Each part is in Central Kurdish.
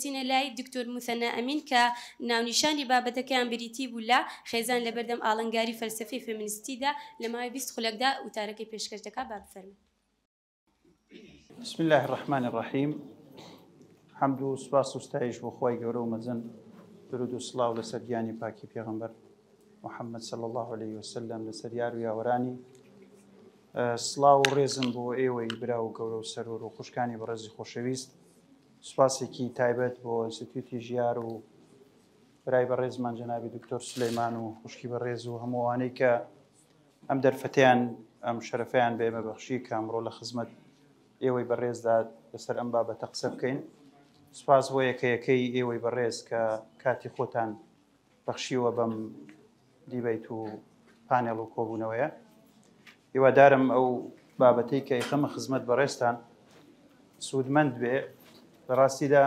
دەچینە لای دکتۆر موسەنە ئەمین کە ناونیشانی بابەتەکەیان بریتی بوو لە خێزان لە بەردەم ئاڵنگاری فەلسفی فمینستیدا لە ماوەی 20 خولەکدا وتارەکەی پێشکەشتەکە بابفەرمە بسم الله الرحمن الرحیم حمد و سپاس وستایش بۆ خۆی گەورە و مەزن درود و سلااو لە سەریانی پاکی پێغمبەر محەممەد صل الله عليه وسلم لە سەریار و یاوەرانی سلااو و ڕێزم بۆ ئێوەی برا و گەورە و سەرور و خوشکانی بەڕێزی خۆشەویست سوپاسێکی تایبەت بۆ ئەستیوتی ژیار و برای بە ڕێزمان جەنابی دکتۆر سلەیمان و خوشکی بە ڕێز و هەمووانەی کە ئەم دەرفەتیان ئەم شەرفیان بێمە بەخشی کامڕۆ لە خزمەت ئێوەی بەڕێزدا لەسەر ئەم بابەتە قسە بکەین سپاس بۆ یەکەیەکەی ئێوەی بەڕێز کە کاتی خۆتان بەخشیوە بەم دیبیت و پانێڵ و کۆبوونەوەیە هیوادارم ئەو بابەتەی کە ئەیخەمە خزمەت بەڕێستان سوودمەند بێ لەڕاستیدا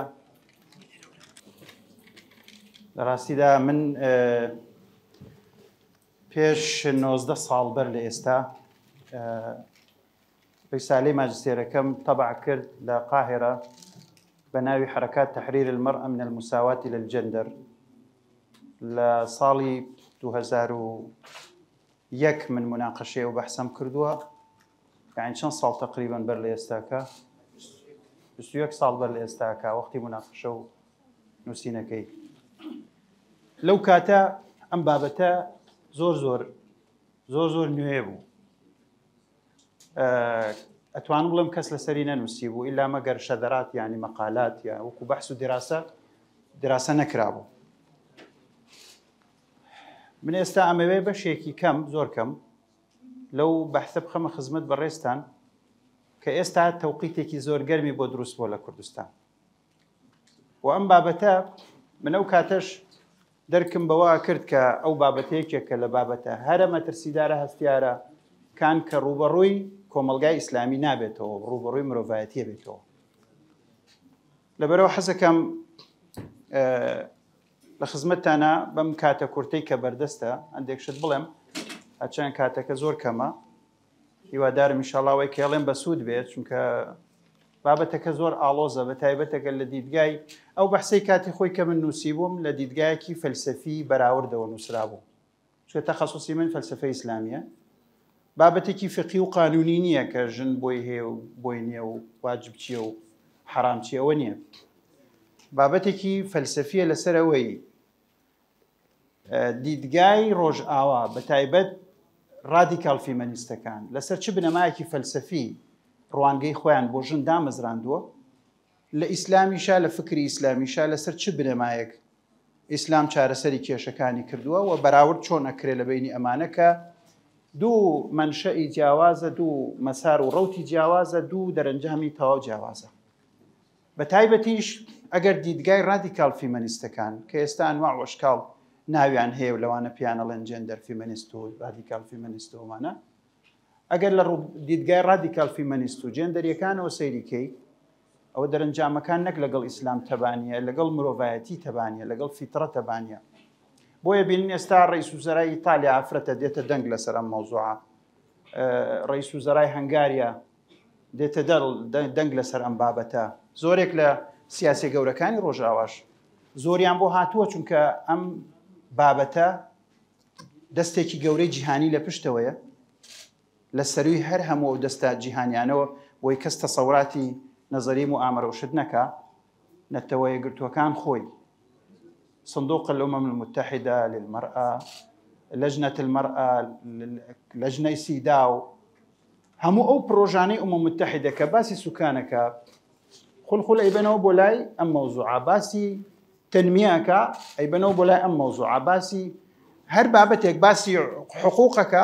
لە ڕاستیدا من آه، پێش 19 ساڵ بەر لە ئێستا آه، ریسالی ماجستێرەکەم طبع کرد لقاهرة قاهرە بە ناوی حرکات تحریر المرأة من المساواة للجندر لە ساڵی 2001 من مناقشة و بەحسەم کردووە یعنی چەند ساڵ تقریبا بەر 21 ساڵ بەر لە ئێستاکە وەختی مناقشە و نووسینەکەی لەو کاتە ئەم بابەتە زۆر زۆر زۆر زۆر نوێ بوو ئەتوان بڵم کەس لەسەری نەنووسی بوو ئللا مەگەر شەدەرات ینی مەقالات یا وەکو بەحس و دراسە دراسە نەکرابوو من ئێستا ئەمەوێ بەشێکی کەم زۆر کەم لەو بەحسە بخەمە خزمەت بەڕێستان کە ئێستا تەوقیتێکی زۆر گەرمی بۆ دروست بۆ لە کوردستان و ئەم بابەتە من ئەو کاتەش دەرکم بەوە کرد کە ئەو بابەتەیەکێکە لە بابەتە هەرە مەترسیدارە هەستیارە کان کە ڕوبەڕووی کۆمەلگای ئیسلامی نابێتەوە ڕوبڕووی مرۆڤایەتیە بێتەوە لەبەرەوە حەزەکەم لە خزمەتتانە بەم کاتە کورتەی کە بەردەستە هەندێک شت بڵێم هەچیان کاتەکە زۆر کەمە هیوادارم شڵاوی کێڵێن بە سوود بێت چونکە بابەتەکە زۆر ئالۆزە بە تایبەتەکە لە دیدگای ئەو بەحسەی کاتی خۆی کە من نووسی بووم لە دیدگایەکی فەلسفی بەراوردەوە نووسرا بوو چکە تەخصوسی من فەلسفە ئیسلامیە بابەتێکی فقی و قانونی نییە کە ژن بۆی هەیە و بۆی نییە و واجب چیە و حرام چیەوە نییە بابەتێکی فەلسفیە لەسەر ئەوەی دیدگای ڕۆژئاوا بە تایبەت ڕادیکال فیمەنیستەکان لەسەر چ بنەمایەکی فەلسەفی ڕوانگەی خۆیان بۆ ژن دامەزراندووە لە ئیسلامیشا لە فکری ئیسلامیشا لەسەر چ بنەمایەک ئیسلام چارەسەری کێشەکانی کردووە و بەراورد چۆن ئەکرێ لە بینی ئەمانەکە دوو منشەی جیاوازە دوو مەسار و ڕوتی جیاوازە دوو دەرەنجامی تەواو جیاوازە بە تایبەتیش ئەگەر دیدگای ڕادیکال فیمەنیستەکان کە ئێستا ئەنواع وەشکاڵ ناویان هەیە لەوانە پیانەڵێن جندەر فیمەنیست و رادیکال فیمەنیستەوەمانە ئەگەر لە دیدگای رادیکال فیمەنیست و جندەریەکانەوە سەیریکەی ئەوە دەرەنجامەکان نەک لەگەڵ ئیسلام تەبانە لەگەڵ مرۆڤایەتی تەبانە لەگەڵ فیترە تەبانە بۆیە بین ئێستا ڕێی سوزەرای ئیتالیا ئافرەتە دێتە دەنگ لەسەر ئەم مەوزوع ڕێی سوزەرای هەنگاریە دێتە دەڵ دەنگ لەسەر ئەم بابەتە زۆرێک لە سیاسی گەورەکانی ڕۆژاواش زۆریان بۆ هاتووە چونکە ئەم بابەتە دەستێکی گەورەی جیهانی لە پشتەوەیە لە سەروی هەر دستا دەستە جیهانیانەوە وی کەس تەسەوراتی نەزەریم و وشدناكا نەکە نەتەوە كان خوي صندوق الأمم المتحدة للمرأة لجنة المرأة لجنة سيداو همو أو بروجاني أمم المتحدة كباسي سكانك خل خل بينه بولاي أم موضوع باسي تەنمیەکە ئەی بنەوە بۆ لای ئەم مەوزوع عباسی هەر بابەتێک باسی حقوقەکە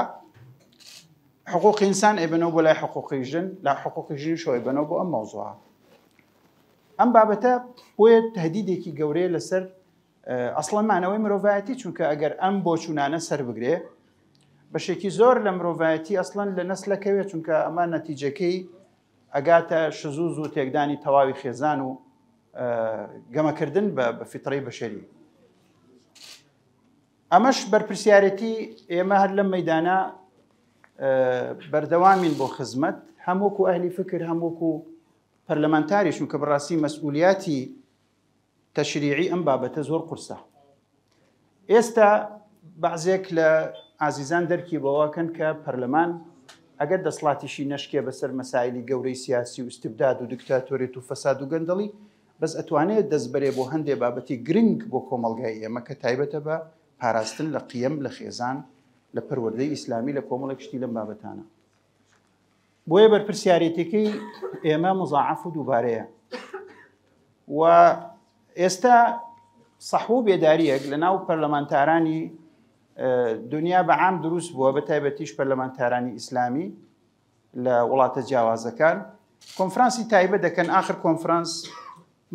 حقوق ئینسان ئەی بنەوە بۆ لای حقوقی ژن لا حقوقی ژن شۆی بنەوە بۆ ئەم مەوزوع ئەم بابەتە بۆیە هەدیدێکی گەورەیە لەسەر ئەسڵەمانەوەی مرۆڤایەتی چونکە ئەگەر ئەم بۆچوونانە سەر بگرێ بەشێکی زۆر لە مرۆڤایەتی ئەسڵەن لە نسلەکەوێت چونکە ئەمان نەتیجەکەی ئەگاتە شزوز و تێکدانی تەواوی خێزان و گەمەکردن بە فیتڕی بەشەری ئەمەش بەرپسیارەتی ئێمە هەر لەم مەدانە بەردەوامین بۆ خزمەت هەمووکو ئەهلی فکر هەمووکو پەرلەمانتاریشم کە بڕاستی مەسئولیاتی تەشریعی ئەم بابەتە زۆر قورسە ئێستا بعضێک لە ئازیزان دەرکی بەواکەن کە پەرلەمان ئەگەر دەسڵاتیشی نشکێ بەسەر مەسایلی گەورەی سیاسی و استبداد و دکتاتۆرێت و فەساد و گەندەڵی بەس ئەتوانێت دەستبەرێ بۆ هەندێ بابەتی گرنگ بۆ کۆمەلگای ئێمە کە تایبەتە بە پاراستن لە قیم لە خێزان لە پەروەدەی ئیسلامی لە کۆمەڵێک شتی لەم بابەتانە بۆیە بەرپسیارەتەکەی ئێمە مزعاف و دووبارەیە و ئێستا سەحو بێداریەک لە ناو پەرلەمانتارانی دنیا بەعام دروست بووە بە تایبەتیش پەرلەمانتارانی ئیسلامی لە وڵاتە جیاوازەکان کۆنفرانسی تایبە دەکەن آخر کۆنفرانس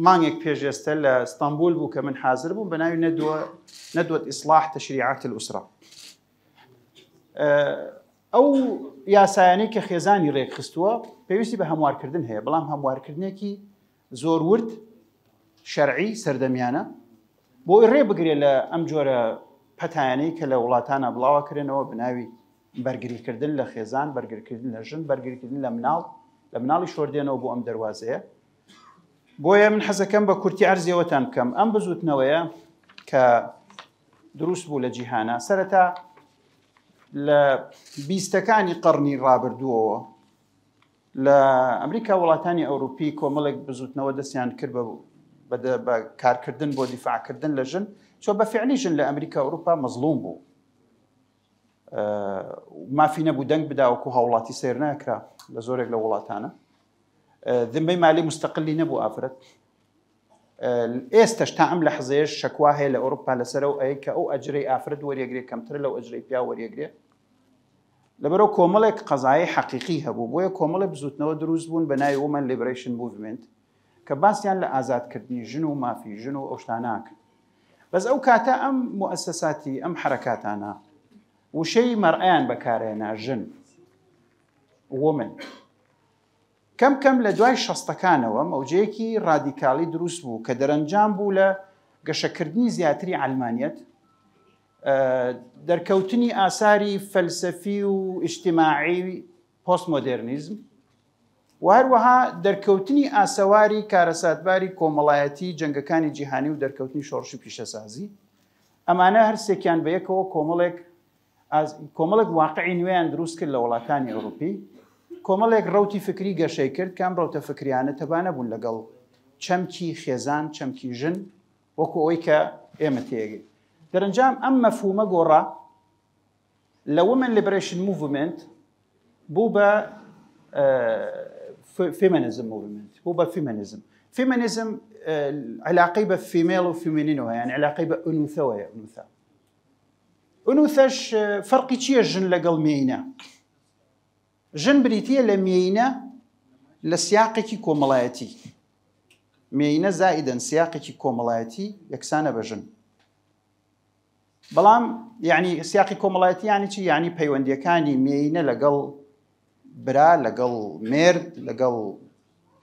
مانگێک پێشێستە لە ئەستانبول بوو کە من حاضر بووم بە ناوی نەدوت ئیسلاح تەشریعات الوسرا ئەو یاسایانەی کە خێزانی ڕێکخستووە پێویستی بە هەموارکردن هەیە بەڵام هەموارکردنێکی زۆر ورد شەرعی سەردەمیانە بۆی ڕێ بگرێت لە ئەم جۆرە پەتانەی کە لە وڵاتانە بڵاوەکردنەوە بناوی بەرگریکردن لە خێزان بەرگرکردن لە ژن بەرگریکردن لە مناڵ لە مناڵی شوردێنەوە بۆ ئەم دەواازەیە بۆیە من حەزەکەم بە کورتی ئەرزیەوەتان بکەم ئەم بزوتنەوەیە کە دروست بوو لە جیهانە سەرەتا لە بیستەکانی قڕنی ڕابردووەوە لە ئەمریکا وڵاتانی ئەوروپی کۆمەڵێک بزوتنەوە دەستیان کرد بە کارکردن بۆ دیفاعکردن لە ژن چۆ بە فعلی ژن لە ئەمریکا ئەوروپا مەزلوم بوو مافی نەبوو دەنگ بداوەکو هاوڵاتی سیر ناکرا لە زۆرێک لە وڵاتانە ذنبي مالي مستقلی نەبوو ئافرەت اه، ئێستش تا ئەم لە حزێش شەکوا هەیە لە ئەوروپا لەسەرەوە ئەی کە ئەو ئەجرەی ئافرەت وەریەگرێ کەمتر لەو ئەجرەی پیا وەریەگرێ لەبەرەوە کۆمەڵێک قەزایی حەقیقی هەبوو بۆیە کۆمەڵە بزوتنەوە دروست بوون بە ناوی ومەن لیبریشن موومنت کە جنو لە ئازادکردنی ژن و مافی ژن و ئەوشتاناکن بەس ئەو کاتە ئەم مؤسساتی ئەم حرکاتانە وشەی مەرئیان کەم کەم لە دوای شەستەکانەوە مەوجەیەکی رادیکاڵی دروست بوو کە دەرەنجام بوو لە گەشەکردنی زیاتری علمانیت دەرکەوتنی ئاساری فەلسەفی و ئیشتیماعی پۆست مۆدررنیزم وهروەها دەرکەوتنی ئاسەواری کارەساتباری کۆمەڵایەتی جنگەکانی جیهانی و دەرکەوتنی شۆڕشی پیشەسازی ئەمانە هەرسێکیان بەیەکەوە کۆمەڵێک کۆمەڵک واقعی نوێیان دروست کرد لە وڵاتانی ئەوروپی کۆمەڵێک روتی فکری گەشەی کرد کام ڕوتە فکریانە تەبانە بوون لەگەڵ چەمکی خێزان چەمکی ژن وەکو ئەوی کە ئێمە تێگەی در انجام مەفومە گۆڕا گورا لومن لیبریشن موفمنت بو با فيمينيزم موفمنت بو با فيمينيزم فيمينيزم علاقه با فیمیل و فيمينینەوە یان علاقەی بە ئونووثەوەیە انوثا ئونووثەش آه، فرقی چیه جن لگل مینه ژن بریتە لە مینە لە سیاقێکی کۆمەڵایەتی مینە زائدەن سیاقێکی کۆمەڵایەتی یەکسانە بە ژن بەڵام یعنی سیاقی کۆمەڵایەتی ینی چی ینی پەیوەندیەکانی مینە لەگەڵ برا لەگەڵ مرد لەگەڵ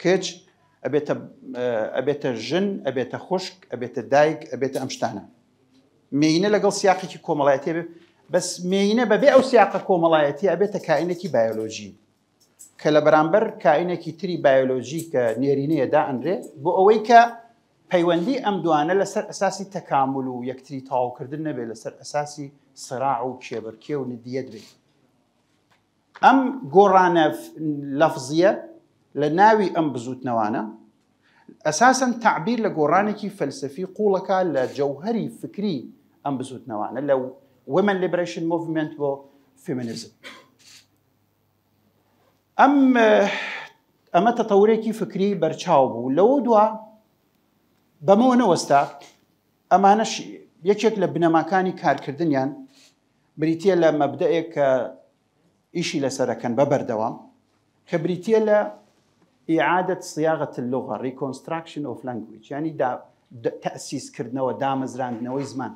کچ ئەبێتە ژن ئەبێتە خوشک ئەبێتە دایک ئەبێتە ئەم شتانە مینە لەگەڵ سیاقێکی کۆمەڵایەتی بەس مێینە بەبێ ئەو سیاقە کۆمەڵایەتی ئەبێتە کائینێکی بایۆلۆژی کە لە بەرامبەر کائینێکی تری بایۆلۆژی کە نێرینەیە دائنرێ بۆ ئەوەی کە پەیوەندی ئەم دوانە لەسەر ئەساسی تەکامل و یەکتری تاوکردن نەبێت لەسەر ئەساسی سراع و کێبەرکێ و ندیەت بێت ئەم گۆڕانە لەفزیە لە ناوی ئەم بزوتنەوانە ئەساسن تعبیر لە گۆڕانێکی فەلسفی قوڵەکە لە جەوهری فکری ئەم بزوتنەوانە لە وومن ليبريشن موفمنت وفيمينيزم ام اما تطورێکی فکری بەرچاو بوو لەوە دوا بەمەوە وستا اما یەکێک لە بنەماکانی کارکردنیان بریتە لە مەبدەیەک کە ئیشی لەسەرەکەن بە بەردەوام کە بریتە لە ئعادت سیاغت اللغة reconstruction of language يعني دا, تأسيس كردنا تأسیسکردنەوە دامەزراندنەوەی زمان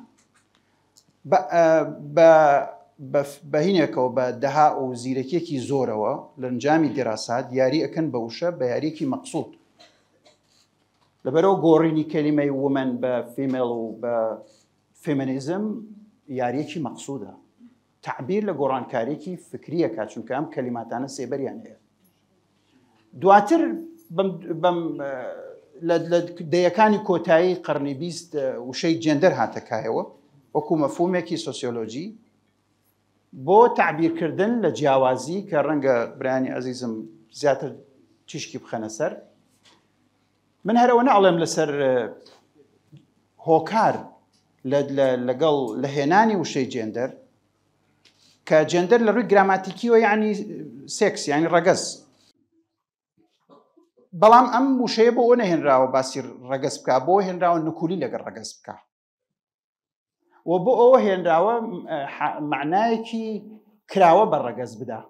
بەهینێکەوە بە دەها و زیرەکێکی زۆرەوە لە ئەنجامی دیراسات یاری ئەەکەن بەوشە بە یاریەکی مەقصود لەبەرەوە گۆڕینی کەلیمەی ومن بە فیمێڵ و بە فێمەنیزم یاریەکی مەقصودە تعبیر لە گۆڕانکارێکی فکریە کاچونکە ئەم کەلیماتانە سێبەریان هەیە دواتر لە دەیەکانی کۆتایی قڕنی بیست وشەی جێندەر هاتەکایەوە وەکو مەفومێکی سۆسیۆلۆجی بۆ تعبیرکردن لە جیاوازی کە ڕەنگە برانی ئەزیزم زیاتر تیشکی بخەنە سەر من هەرەوە ناڵێم لەسەر هۆکار لەگەڵ لە هێنانی وشەی جێندەر کە جێندەر لە ڕووی گراماتیکیەوە یعنی سێکس ینی ڕگەز بەڵام ئەم وشەیە بۆ ئەو نەهێنراوە باسی ڕگەز بکە بۆ هێنراوە نکولی لەگە ڕگەز بکە و بۆ ئەوە هێنراوە معنایەکی کراوە بە ڕەگەز بدا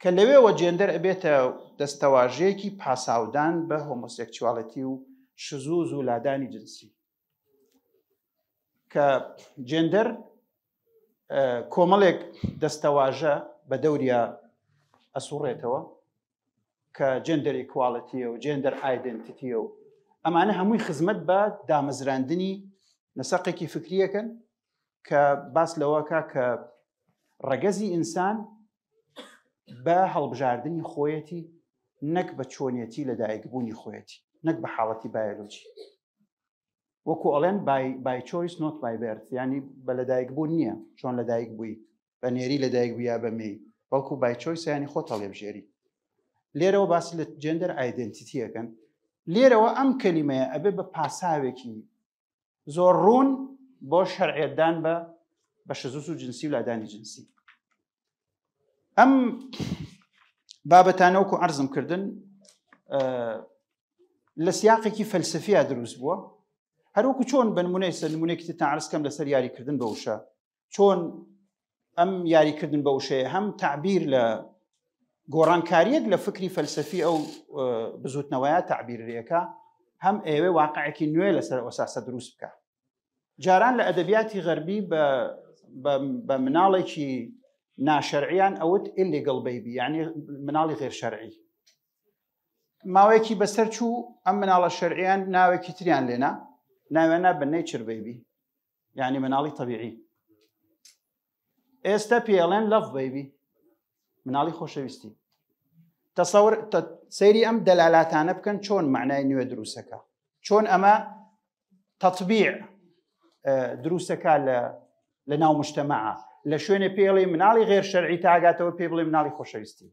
کە لەوێەوە جێندەر ئەبێتە دەستەواژەیەکی پاساودان بە هۆمۆسێکچواڵەتی و شزوو زوولادانی جنسی کە جێندەر کۆمەڵێک دەستەواژە بە دەوریا ئەسوڕێتەوە کە جندەری کوواڵەتیە و جندەر ئایدنتیتیە و ئەمانە هەمووی خزمەت بە دامەزراندنی لە سەقێکی فکریەکەن کە باس لەوەکە کە ڕەگەزی ئینسان بە هەڵبژاردننی خۆیەتی نەک بە چۆنیەتی لەدایکبوونی خۆیەتی نەک بە حاڵەتی بایلۆجی وەکو ئەڵێن بای چۆیس نۆت بایبرت ینی بە لەدایکبوون نییە چۆن لەدایک بووی بە نێری لەدایک بوویا بەمەی بەڵکو بای چۆیس ینی خۆ تەڵێبژێری لێرەوە باسی لە جندەر ئایدنتیتیەکەن لێرەوە ئەم کەلیمەیە ئەبێ بە پاساوێکی زۆر ڕوون بۆ شەرعێدان بە بە شزوس و جنسی و لادانی جنسی ئەم بابەتانەوەکو عرضم کردن لە سیاقێکی فەلسفیا دروست بووە هەروکو چۆن بنمونەی سەر نمونێکی تا عرسکەم لەسەر یاریکردن بە وشە چۆن ئەم یاریکردن بە وشەیە هەم تعبیر لە گۆڕانکاریەک لە فکری فەلسفی ئەو بزوتنەوەیە تعبیرەکە هەم ئێوێ واقعەکی نوێ لەسەر ئۆساسە دروست بکە جاران لە ئەدەبیاتی غەربی بە مناڵێکی ناشەرعیان ئەوت ئلیگەڵ بیبی ینی مناڵی غێرشەرعی ماوەیەکی بەسەر چوو ئەم مناڵە شەرعیان ناوێکی تریان لێنا ناوێنە بنەی چربیبی یعنی مناڵی طبیعی ئێستا پڵێن لەف بیبی مناڵی خۆشەویستی تەسەور سەیری ئەم دەلالاتانە بکەن چۆن معنای نوێ دروستەکە چۆن ئەمە تەطبیع دروستەکە لە لە ناو مشتتەمەعە لە شوێنێ پێڵی مناڵی غێر شەرعی تاگاتەوە پێ بڵێ مناڵی خۆشەویستی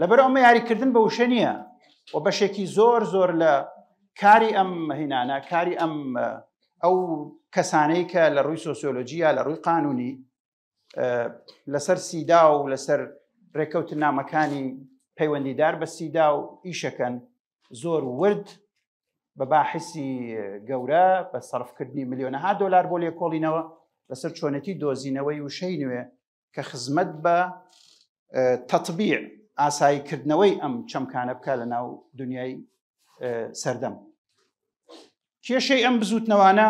لەبەر ئەمە یاریکردن بە وشە نییە و بەشێکی زۆر زۆر لە کاری ئەم هینانە کاری ئەم ئەو کەسانەی کە لە ڕووی سۆسیۆلۆژیە لە ڕووی قانونی لەسەر سیدا و لەسەر ڕێکەوتن نامەکانی پەیوەندیدار بەسیدا و ئیشەکەن زۆر ورد بە باحسی گەورە بە سەرفکردنی میلیۆنەها دلار بۆ لێکۆڵینەوە لەسەر چۆنەتی دۆزینەوەی وشەی نوێ کە خزمەت بە تەطبیع ئاساییکردنەوەی ئەم چەمکانە بکە لە ناو دنیای سەردەم. کێشەی ئەم بزوتنەوانە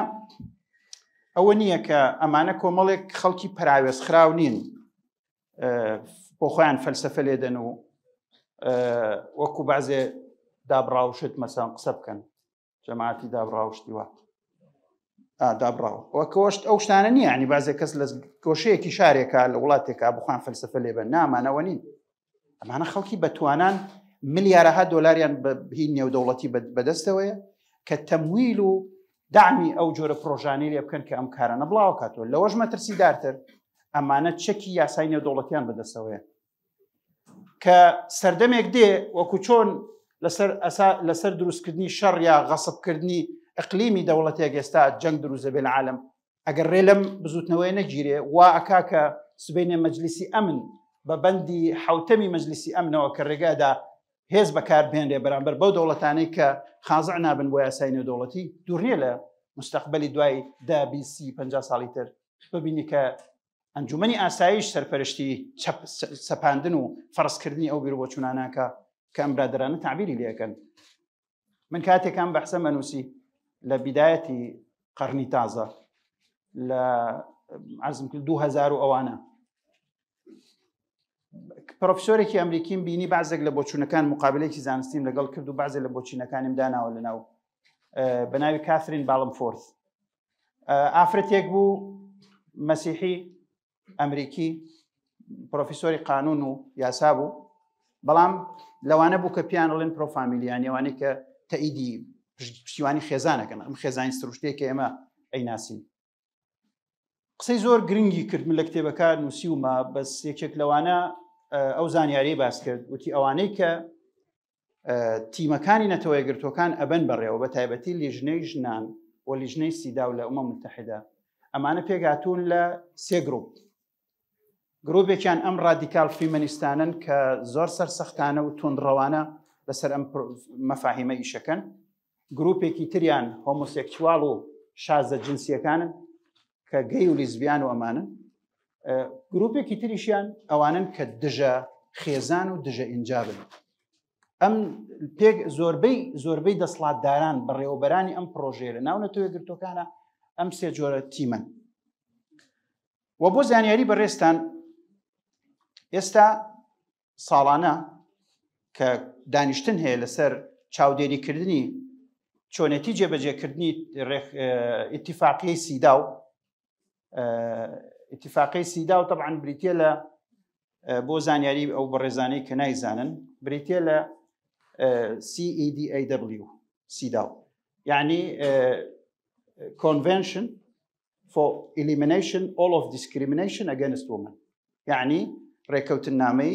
ئەوە نییە کە ئەمانە کۆمەڵێک خەڵکی پراوێزخراو نین بۆ خۆیان فەلسفە لێدەن و وەکو بازێ دابراوشت مەسان قسە بکەن جەماعتی دابراوشتی وات دابراوە وەکەوەشت ئەو شتانە نییە ینی بازێ کەس لە کۆشەیەکی شارێکە لە وڵاتێکا بخوان فەلسفە لێبەن نامانەوە نین ئەمانە خەڵکی بەتوانان ملیارەها دۆلاریان بهین نێودەوڵەتی بەدەستەوەیە کە تەمویل و دامی ئەو جۆرە پرۆژانی لێ بکەن کە ئەم کارە نەبڵاو کاتەوە لەوەش مەترسی دارتر ئەمانە چەکی یاسای نێودەوڵەتیان بەدەستەوەیە کە سەردەمێک دێ وەکو چۆن لەسەر دروستکردنی شەڕ یا غەسبکردنی ئەقلیمی دەوڵەتێک ئێستا جەنگ دروزە بێن عالم ئەگەر ڕێ لەم بزوتنەوەی نەگیرێ وا ئەکا کە سبینە مەجلیسی ئەمن بە بەندی حوتەمی مەجلیسی ئەمنەوە کە ڕێگادا هێز بەکاربێنرێ بەرامبەر بەو دەوڵەتانەی کە خازع نابن بۆ یاسای نێودوڵەتی دوورێ لە مستقبلی دوای دابیسی 50 ساڵی تر ببینی کە ئەنجومی ئاسایش سەرپەرشتی سەپاندن و فەرستکردنی ئەو بیر بۆ چوناناکە کە ئەم برادرانە تعبیری لەکەن من کاتێکان بەحسە مەنووسی لە بیدایەتی قەرنی تازە لە عزم کرد 2000 ئەوانە پرۆفسۆرێکی ئەمریکیم بینی بازێک لە بۆچوونەکان مقابلێکی زانستیم لەگەڵ کرد و بازێ لە بۆچینەکانیم داناوە لەناو بەناوی کافرین باڵم فۆرس ئافرەتێک بوو مەسیحی ئەمریکی پرۆفیسۆری قانون و یاسا بوو بەڵام لەوانە بوو کە پیانڵێن پرۆفامیلیانیوانی کە تەئیدی پشتیوانی خێزانەکەن ئەم خێزانانی سروشتێککە ئێمە ئەیناسیین قسەی زۆر گرنگی کرد لە کتێبەکە نووسیومە بەس یەکێک لەوانە ئەو زانیاری باس کرد وتی ئەوانەی کە تیمەکانی نەتەوەی گرتوەکان ئەبەن بەڕێەوە بە تایبەتی لیژنەی ژنان و لیژنەی سیدا و لە ئومە متحدا ئەمانە پێگاتون لە سێگرروپ گرۆبێکیان ئەم رادیکال فیمەنیستانن کە زۆر سەرسەختانە و تونندڕەوانە لەسەر ئەم مەفاهیمە ئیشەکەن گرروپێکی تریان هۆمۆسێکچوال و شازە جنسیەکانن کە گەی و لیزبیان و ئەمانن گرروپێکی تریشیان ئەوانن کە دژە خێزان و دژە ئینجابن ئەم پێک زۆربەی زۆربەی دەسڵاتداران بەڕێوەبەرانی ئەم پرۆژێ لە ناو نەتەوە گرتوەکانە ئەم سێ جۆرە تیمەن وە بۆ زانیاری بەڕێستان ئێستا ساڵانە کە دانیشتن هەیە لەسەر چاودێریکردنی چۆنەتی جێبەجێکردنی ئاتفاقی سیدا و اتفاقی سیدا و طبعاان بریتە لە بۆ زانیاری ئەو بەڕێزانەی کە نایزانن بریتە لە CEDAW سیدا و یعنی convention for elimination all of discrimination against women یعنی ڕێکەوتن نامەی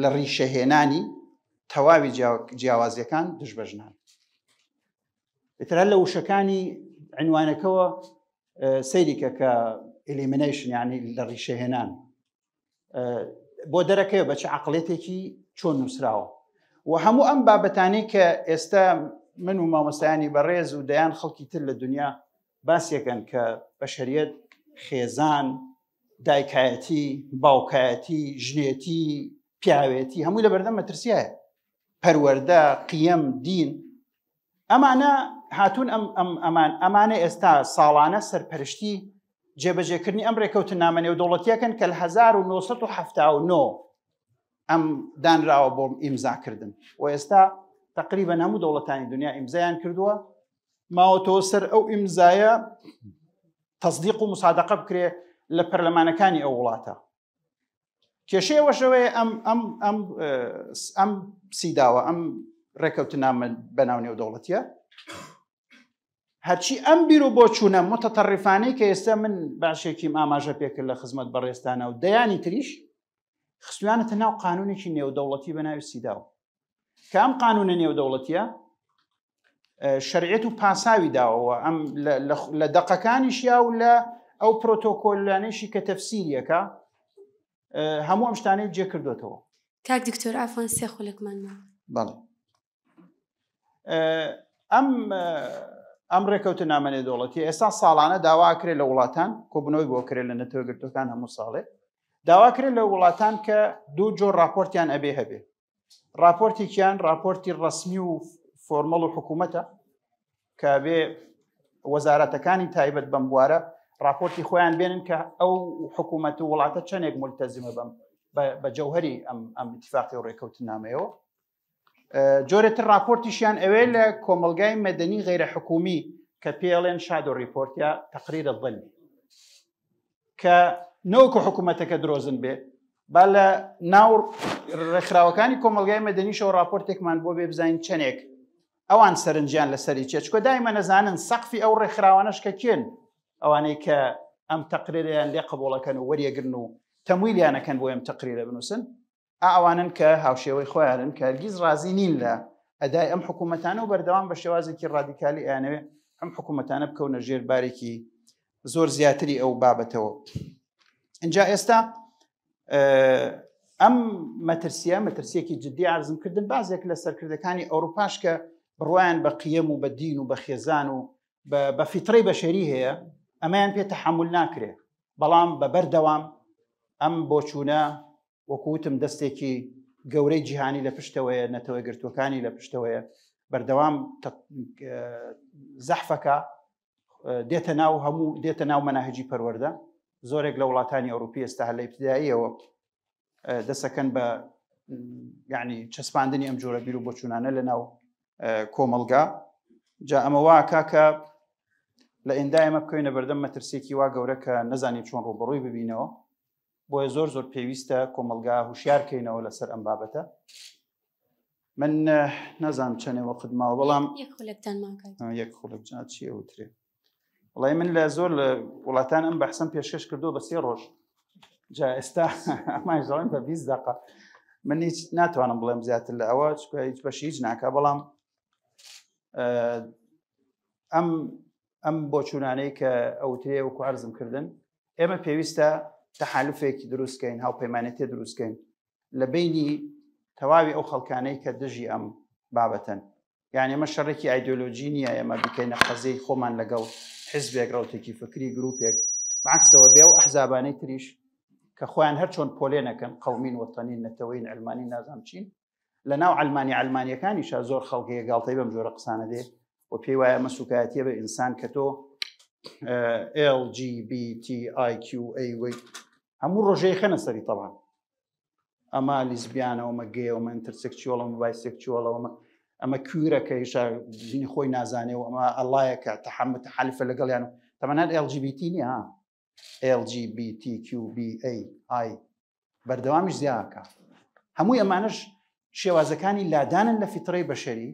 لە ڕیشەهێنانی تەواوی جیاوازیەکان دژبەژنان بترا لە وشەکانی عنوانەکەەوە سەیریکە کە ئلیمینەیشن یانی لە ڕیشەهێنان بۆ دەرەکەی بەچە عقلێتێکی چۆن نووسراوە و هەموو ئەم بابەتانی کە ئێستا من و مامۆستایانی بەڕێز و دەیان خەڵکی تر لە دنیا باسیەکەن کە بە شەریت خێزان دایکایەتی باوکایەتی ژنێتی پیاوێتی هەمووی لە بەردەم مەترسیایە پەروەەردە قیم دین ئەمانە هاتوون ئەمان ئەمانە ئێستا ساڵانە سەرپەرشتی جێبەجێکردنی ئەم ڕێکەوتن نامەنێ و دەوڵەتیەکەن کە لە 1970 ئەم دانراوە بۆم ئیمزاکردن و ئێستا تقریبە هەموو دەوڵەتانی دنیا ئیمزایان کردووە ماوەتەوە سەر ئەو ئیمزایە تصدیق و مسادقە بکرێ لە پەرلەمانەکانی ئەو وڵاتە کێشێوەشەوەی ئەم سیداوە ئەم ڕێکەوتنامە بەناو نێودەوڵەتیە هەرچی ئەم بیر و بۆ چوونە متتەڕیفانەی کە ئێستا من باشێکی ئاماژە پێکرد لە خزمەت بەڕێستانە و دەیانی تریش خستویانەتە ناو قانونێکی نێودەوڵەتی بەناوی سیداوە کام قانونە نێودەوڵەتیە شریعەت و پاساوی داوەوە ئەم لە دەقەکانیشیا و لە ئەو پرۆتۆکۆلانێشی کە تەفسیریەکە هەموو ئەم شتانەی جێکردوێتەوە کاک دکتۆر ئافان سێ خولکمان بەڵێ ئەم ئەم ڕێکەوتە نامەنێ دەوڵەتی ئێستا ساڵانە داواکرێت لە وڵاتان کۆبنەوەی بۆ کرێت لە نەتەوەگرتوەکان هەموو ساڵێ داواکرێت لە وڵاتان کە دوو جۆر راپۆرتیان ئەبێ هەبێ راپۆرتێکیان راپۆرتی ڕسمی و فۆرمەڵ و حکوومەتە کە بێ وەزارەتەکانی تایبەت بەم بوارە راپۆرتی خۆیان بێنن کە ئەو حکوومەت و وڵاتە چەندێک ملتەزیمە بم بە جەوهری ئەم ئەم اتفاقی و ڕێککەوت نامەوە جۆرێتتر راپۆرتیشیان ئەوێ لە کۆمەلگای مەدەنی غیرە حکومی کە پێڵێن شاد و ریپۆرتیا تقریرە دڵی کە نەوەکو حکوومەتەکە درۆزن بێ با لە ناو ڕێکخراوەکانی کۆمەلگای مەدەنیشەوە راپۆرتێکمان بۆ بێ بزانین چنێک ئەوان سەرنجیان لە سەری چێچکۆ دایمە نەزانن سەقفی ئەو ڕێکخراوانەشکە کێن ئەوانەی کە ئەم تەقریریان لێ قبولەکەن و وەریەگرن و تەمویلیانەکەن بۆ ئەم تەقریرە بنووسن ئەوانن کە هاوشێوەی خۆیانن کە هەرگیز رازی نین لە ئەدای ئەم حکوومەتانە و بەردەوام بە شێوازێکی ڕادیکالی ئەیانەوێ ئەم حکوومەتانە بکەونە ژێر بارێکی زۆر زیاتری ئەو بابەتەوە اینجا ئێستا ئەم مەترسیە مەترسیەکی جددی ئارزم کردن بازێک لە سەرکردەکانی ئەوروپاش کە بڕوایان بە قیەم و بە دین و بە خێزان و بە فیتری بەشەری هەیە ئەمەیان پێ تەحمل ناکرێت بەڵام بە بەردەوام ئەم بۆچوونە وەکوتم دەستێکی گەورەی جیهانی لە پشتەوەیە نەتەوەی گرتوەکانی لە پشتەوەیە بەردەوام زەحفەکە دێتە ناو هەموو دێتە ناو مەناهجی پەروەەردە زۆرێک لە وڵاتانی ئەوروپی ئێستا هەل لە ابتداییەوە دەسەکەن بە یعنی چەسپاندنی ئەم جۆرە بیر و بۆچوونانە لە ناو کۆمەلگا جا ئەمە واکە کە لە ئێندایمە بکەینە بەردەم مەترسێکی وا گەورەکە نەزانانی چۆن ڕوبڕووی ببینەوە بۆیە زۆر زۆر پێویستە کۆمەلگا هوشیارکەینەوە لەسەر ئەم بابەتە من نەزان چەنێەوە خدمماوە بەڵام یەک خولەکجات چی ئەوترێ وڵی من لە زۆر لە وڵاتان ئەم بەحسم پێشکەش کردو بە سێ ڕۆژ جا ئێستا ئەمانژڵێن بە 20 دقه من هیچ ناتوانم بڵێم زیاتر لە ئەوە هیچ بەشی هیچ ناکە بەڵام ئەم ئەم بۆ چوونانەی کە ئەوترێ وەکو ئارزم کردن ئێمە پێویستە تەحالفێکی دروستکەین هاوپەیمانێتی دروستکەین لە بینی تەواوی ئەو خەڵکانەی کە دژی ئەم بابەتەن یان ئێمە شەڕێکی ئایدۆلۆژی نییە ئێمە بکەینە قەزەی خۆمان لەگەڵ حزبێک ڕوتێکی فکری گرروپێک ماکسەوە بێ و ئەحزابانەی تریش کە خۆیان هەر چۆن پۆلێنەکەن قەومین وەتەنین نەتەوەین ئەلمانی نازام چین لە ناو ئەلمانی ئەلمانیەکانیشە زۆر خەڵکی گاڵتەی بەم جۆرە قسانە دێت بۆ پێی وایە مەسوکایەتە بە ئینسان کە تۆ LGBTIQA هەموو ڕۆژەی خەنە سەری تەڵان ئەما لیزبیانەوەمە گێومە ئەترسێکچۆڵەمە بایسێکچۆڵەوەمە ئەمە کوورەکە ژینی خۆی نازانێەوە ئەمە ئەلایەکە تەحمت حلفە لەگەڵیان و تەمەنات LGBT نیە LGBTQBAI بەردەوامیش زیاکە هەموو ئەمانش شێوازەکانی لادانن لە فترەی بەشەری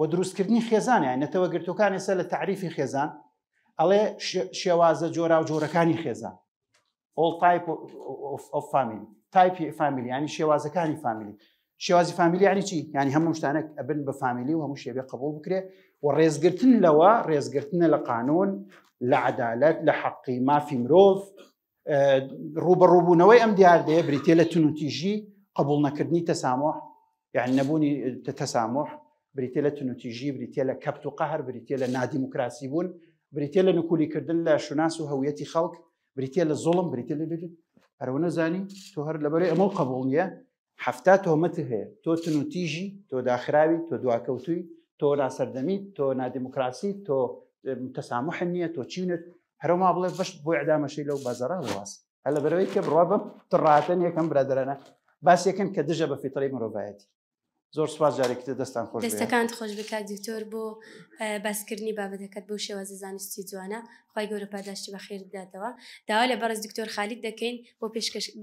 بۆ دروستکردنی خێزانە نەتەوە گرتوەکان ێستا لە تعریفی خێزان ئەڵێ شێوازە type و of, of, family فامیلی تایپی family يعني شوازة فامیلی family فامیلی family يعني ینی يعني هم مشتانك ابن بفاميلي وهم مش يبي قبول بکرێ قرتن لوا لەوە قرتن لقانون لعدالة لحقي ما في مروف روب مرۆڤ نوي ام ديار دي لە تنوتيجي قبولنا نەکردنی تسامح يعني نبوني تسامح بریتێ لە تنوتیژی كابتو قهر کەپت و قەهر بریتە لە نادیموکراسی بوون بریتە لە نکولیکردن لە شوناس و هەویەتی خەڵک بریتە لە زۆڵم بریتە لە لەلو هەرەوە نەزانی تو هەر لەبەرێ ئەمە قبول نیە هەفتا تو هەیە تۆ تنوتیژی تۆ داخراوی تو دواکەوتوی تۆ ناسەردەمی تۆ نادیموکراسی تۆ تەسامح نییە تۆ چینت هەروما بڵێ بەش بۆ عدامەشی لەو بازارە لەواز هە لە بەرەوەی کە بڕوا بە تڕاتەن یەکەم زۆر سپاس جارێکتە دەستان خۆش دەستەکان خۆش بکات دکتۆر بۆ اه، باسکردنی بابەتەکەت بۆ شێوازە زانستی جوانە خی گەورە پاداشتی بە خێر بداتەوە داوا لە بەرز دکتۆر خالیک دەکەین بۆ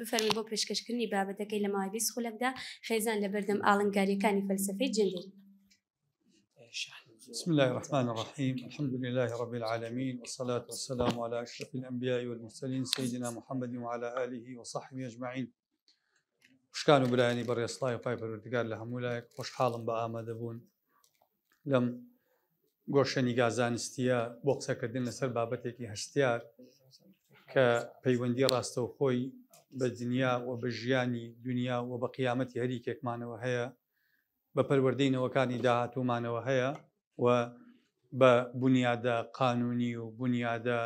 بفەرمی بۆ پێشکەشکردنی بابەتەکەی لە ماوەی بیست خولەکدا خێزان لە بەردەم ئاڵنگاریەکانی فەلسفەی جندێن بسم الله الرحمن الرحيم الحمد لله رب العالمين والصلاة والسلام على أشرف الأنبياء والمرسلين سيدنا محمد وعلى آله وصحبه أجمعين شکان و برایانی بە ڕێستڵای پای پەروردگار لە هەموو لایەک خۆشحاڵم بە ئامادەبوون لەم گۆشەنی گازانستیە بۆ قسەکردن لەسەر بابەتێکی هەشتار کە پەیوەندی ڕاستە و خۆی بە دنیا و بە ژیانی دنیا و بە قیامەتی هەریکێکمانەوە هەیە بە پەروەردەینەوەکانی داهاتوومانەوە هەیە و بە بنیادە قانونی و بنیادە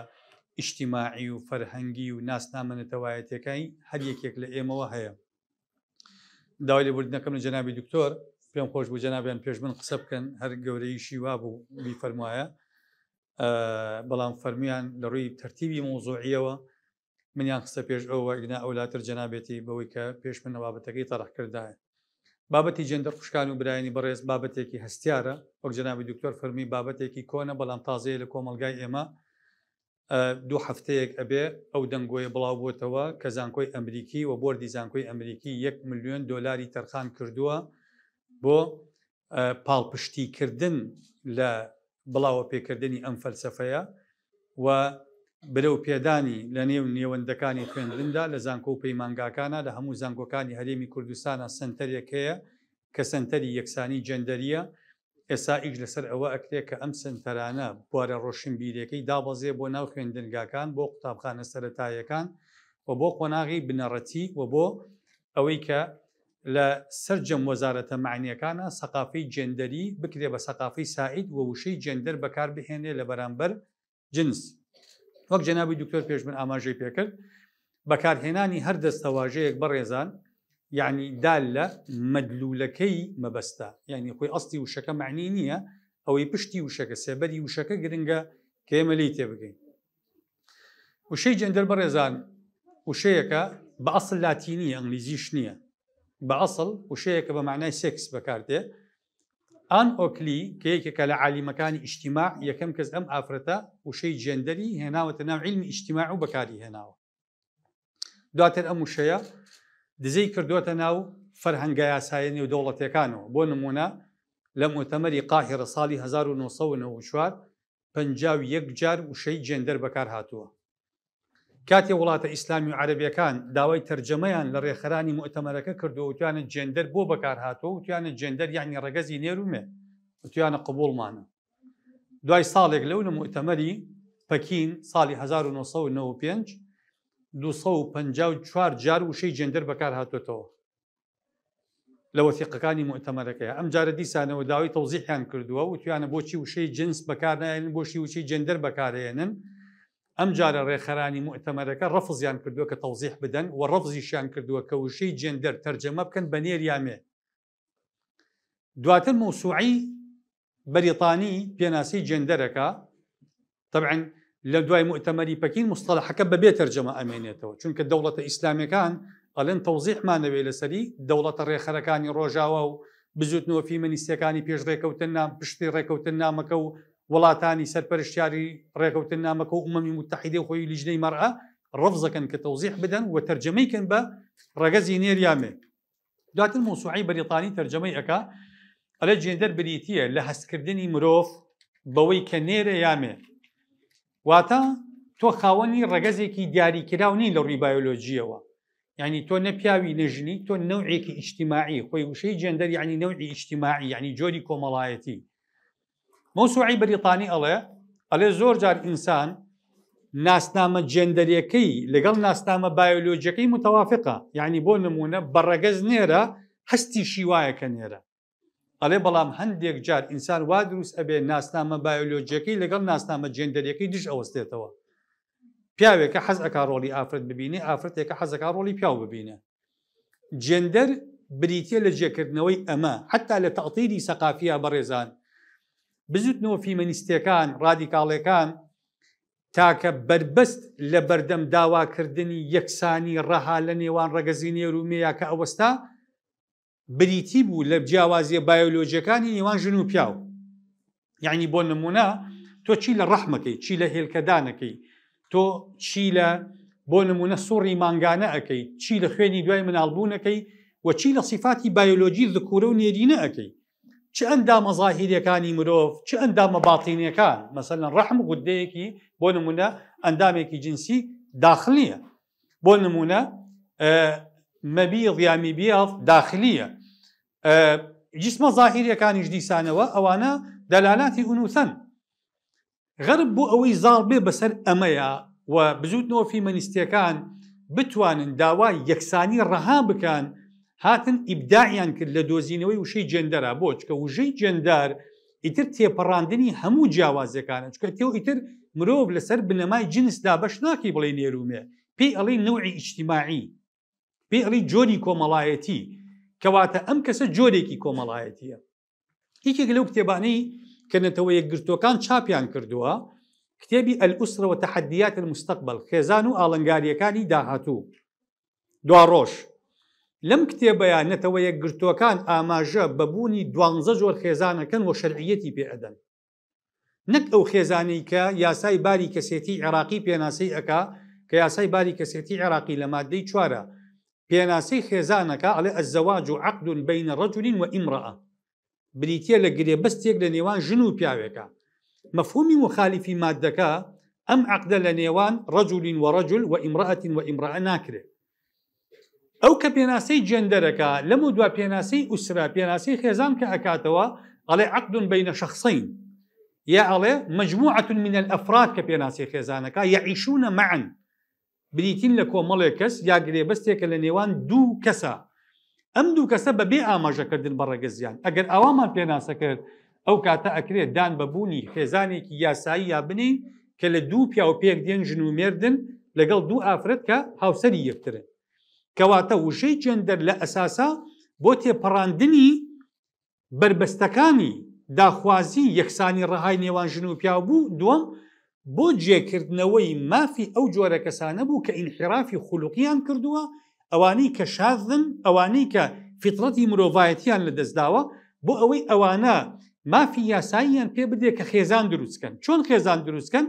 ئیشتیماعی و فەرهەنگی و ناسنامە نەتەوایەتەکانی هەریەکێک لە ئێمەوە هەیە داوای لێبوردنەکەم لە جەنابی دکتۆر پێم خۆش بوو جەنابیان پێش من قسە بکەن هەر گەورەیشی وا بوو بی فەرمایە بەڵام فەرمیان لە ڕووی تەرتیبی مۆزۆعیەوە منیان قسە پێش ئەوە ئینا ئەولاتر جەنابێتی بەوەی کە پێش من بابەتەکەی تەڕح کردایە بابەتی جندەر خوشکان و برایانی بەڕێز بابەتێکی هەستیارە وەک جەنابی دکتۆر فەرمی بابەتێکی کۆنە بەڵام تازەیە لە کۆمەلگای ئێمە دوو هەفتەیەک ئەبێ ئەو دەنگۆیە بڵاوبووتەوە کە زانکۆی ئەمریکی و بردی زانکۆی ئەمریکی 1 میلیۆن دلاری تەرخان کردووە بۆ پاڵپشتیکردن لە بڵاوە پێکردنی ئەم فەلسفەیە و برە و پێدانی لە نێو نێوەندەکانی خوێندندا لە زانکۆ و پەیمانگاکانە لە هەموو زانکۆکانی هەرێمی کوردستانە سنتەرێک هەیە کە سنتەری یەکسانی جندەریە ئێسا ئیش لەسەر ئەوە ئەکرێ کە ئەم سنتەرانە بوارە ڕۆشن بیرەکەی دابەزێ بۆ ناو خوێندنگاکان بۆ قوتابخانە سەتایەکان و بۆ قۆناغی بنەڕەتی و بۆ ئەوەی کە لە سرجم وەزارەتە معنیەکانە سەقافی جندەری بکرێ بە سەقافی سعید و وشەی جندەر بەکار بهێنێ لە بەرامبەر جنس وەک جەنابی دکتۆر پێشمن ئاماژەی پێکرد بەکارهێنانی هەر دەستەواژەیەک بەڕێزان یعنی دال لە مەدلولەکەی مەبەستە یعنی خۆی ئەستی وشەکە معنی نییە ئەوەی پشتی وشەکە سێبەری وشەکە گرنگە کێمەلی تێبگەین وشەی جندەر بەڕێزان وشەیەەکە بە ئەسل لاتینی ئەنگلیزیش نییە بە ئەسڵ وشەیەکە بە معنای سێکس بەکارتێ ئان ئۆکلی کە یەکێکە لە علیمەکانی ئیشتیما یەکەم کەس ئەم ئافرەتە وشەی جندەری هێناوەتە ناو علمی ئیشتیما و بەکاری هێناوە دواتر ئەم وشەیە دزەی کردوتە ناو فەرهەنگە یاسایەنی و دەوڵەتەکانەوە بۆ نمونە لە مۆتەمەری قاهرە ساڵی 1994 پنجاو یەک جار وشەی جێندەر بەکار هاتووە کاتی وڵاتە ئیسلامی و عربیەکان داوای تەرجەمەیان لە ڕێخرانی مؤتەمەرەکە کردو وتیانە جێندەر بۆ بەکارهاتوە وتیانە جێندەر یانی ڕگەزی نێرومێ وتیانە قبولمانە دوای ساڵێک لەو لە مؤتەمەری پەکین ساڵی 1995 چوار جار وشەی جندەر بەکار هاتوێتەوە لەوە تیقەکانی معتەمەەکەی ئەم جارە دیسانەوە داوای تەوزیحیان کردووە و توانە بۆچی وشەی جنس بەکارنایەن بۆشی وچی جندەر بەکارێنن ئەم جارە ڕێخەرانی معتەمەەکە ڕفزیان کردووە کە تەوزیح بدەن و ڕفزیشیان کردووە کە وشەی جندەر تەرجەمە بکەن بە نێریامێ دواتر مووسعی بەریتانی پێناسی جندەرەکە طبعا لە دوای مؤتەمەری پەکین مستەلحەکە بەبێ إن ئەمێنێتەوە چونکە دەوڵەتە ئیسلامیەکان ئەلێن تەوزیحمانەوێ لەسەری دەوڵەتە ڕێخەرەکانی ڕۆژاوە و بزوتنەوە فیمەنیستەکانی پێش ڕێکەوتن نام پشتی ڕێکەوتن نامەکە و وڵاتانی سەرپەرشتیاری ڕێکەوتن نامەکە و عمەمی متحیدی خۆی لیژنەی مەرە ڕفزەکەن کە تەوزیح بدەن و تەرجەمەیکن بە ڕگەزی نێریامێ دواتر مووسعی بەریتانی دات الموسوعي بريطاني ترجمي أكا لە هەستکردنی مرۆڤ بەوەی کە نێرە یامێ واتە تۆ خاوەنی ڕگەزێکی دیاریکرااو نین لە ڕووی بایۆلۆژیەوە ینی تۆ نەپیاوی نەژنی تۆ نەوعێکی ئیشتیماعی خۆی وشەی جندەر ینی نەوعی ئیشتیماعی ینی جۆری کۆمەڵایەتی مۆسوعی بریتانی ئەڵێ ئەلێ زۆر جار ئینسان ناسنامە جندەریەکەی لەگەڵ ناسنامە بایۆلۆجیەکەی متەوافقە یعنی بۆ نمونە بەڕەگەز نێرە هەستی شیوایەکە نێرە ئەڵێ بەڵام هەندێک جار ئینسان وا دروست ئەبێ ناسنامە بایۆلۆجیەکەی لەگەڵ ناسنامە جێندەریەکەی دیش ئەوەستێتەوە پیاوێکە حەزەکە ڕۆلی ئافرەت ببینێ ئافرەتێکە حەزەکە ڕۆلی پیاو ببینە جێندەر بریتە لە جێکردنەوەی ئەمە حتا لە تەعتیری سەقافیا بەڕێزان بزوتنەوە فیمەنیستەکان ڕادیکاڵەکان تاکە بربەست لە بەردەم داواکردنی یەکسانی ڕەها لە نێوان ڕگەزی نێرومەیە کە ئەوەستا بریتی بوو لە جیاوازیە بایۆلۆژیەکانی نێوان ژن و پیاو یعنی بۆ نمونە تۆ چی لە ڕەحمەکەی چی لە هێلکەدانەکەی تۆ چی لە بۆ نمونە سوڕی ماگانە ئەەکەی چی لە خوێنی دوای منالبوونەکەی و چی لە سیفاتی بایۆلۆژی ذکورە و نێرینە ئەەکەی چ ئەندامە زاهیرەکانی مرۆڤ چ ئەندامە باتینەکان مەسەن ڕەحم گودەیەکی بۆ نمونە ئەندامێکی جنسی داخل نیە بۆ نمونە مەبی ڕیامی بیاڵ داخلیە جسمە زاهیریەکانیش دیسانەوە ئەوانە دەلالاتی ئونووسن غەرب بۆ ئەوەی زاڵ بێ بەسەر ئەمەیە و بزوتنەوە فیمەنیستیەکان بتوانن داوای یەکسانی ڕەها بکەن هاتن ئیبداعیان کرد لە دۆزینەوەی وشەی جندەرا بۆ چکە وژەی جندار ئیتر تێپەڕاندنی هەموو جیاوازەکانە چکە تێو ئیتر مرۆڤ لەسەر بنەمای جنسدا بەش ناکی بڵێ نێرومێ پێی ئەڵی نوعی ئیجتیماعی پێڕی جۆری کۆمەڵایەتی کەواتە ئەم کەسە جۆرێکی کۆمەڵایەتیە هیچێک لەو کتێبانەی کردنەوە یەکگرتوەکان چاپیان کردووە کتێبی ئەلئوسرەوە تەحدیات مستەقبل خێزان و ئاڵنگاریەکانی داهاتوو دوا ڕۆژ لەم کتێبەیە نەتەوە یەکگرتوەکان ئاماژە بەبوونی دوانزە زۆر خێزانەکەن و شەرعەتی پێئدەن نەک ئەو خێزانەی کە یاسای باری کەسێتی عێراقی پێناسەی ئەکا کە یاسای باری کەسێتی عێراقی لە مادەی چوارە پێناسی خێزانەکە ئەڵێ ئە زەواج و عقدون بینە ڕجلین و ئیمڕە بریتە لە گرێ بەستێک لە نێوان ژن و پیاوێکە مەفهومی مخالیفی مادەکە ئەم عقدە لە نێوان ڕجلین و ڕجل و ئیمڕەتین و ئیمڕە ناکرێت ئەو کە پێناسەی جندەرەکە لەم و دوا پێناسەی ئووسرا پێناسی خێزان کە ئەکاتەوە ئەڵێ عقدون شخصین یا ئەڵێ مجموعة من الأفراد كبيناسي خزانك يعيشون معا بریتین لە کۆمەڵێک کەس یا گرێبەستێکە لە نێوان دوو کەسە ئەم دوو کەسە بەبێ ئاماژەکردن بە ڕێگەزیان ئەگەر ئەوامان پێناسەکرد ئەو کاتە ئەکرێت دان بەبوونی خێزانێکی یاسایی یا بنین کە لە دوو پیا و پێک دێن ژن و مێردن لەگەڵ دوو ئافرەت کە هاوسری یەکترن کەواتە وشەی چندەر لە ئەساسا بۆ تێپەڕاندنی بربەستەکانی داخوازی یەکسانی ڕەهای نێوان ژن و پیا بوو دووەم بۆ جێکردنەوەی مافی ئەو جۆرە کەسانە بوو کە ئینحرافی خولوقیان کردووە ئەوانەی کە شازن ئەوانەی کە فیتڕەتی مرۆڤایەتیان لە دەستداوە بۆ ئەوەی ئەوانە مافی یاساییان پێ بدێ کە خێزان دروستکەن چۆن خێزان دروستکەن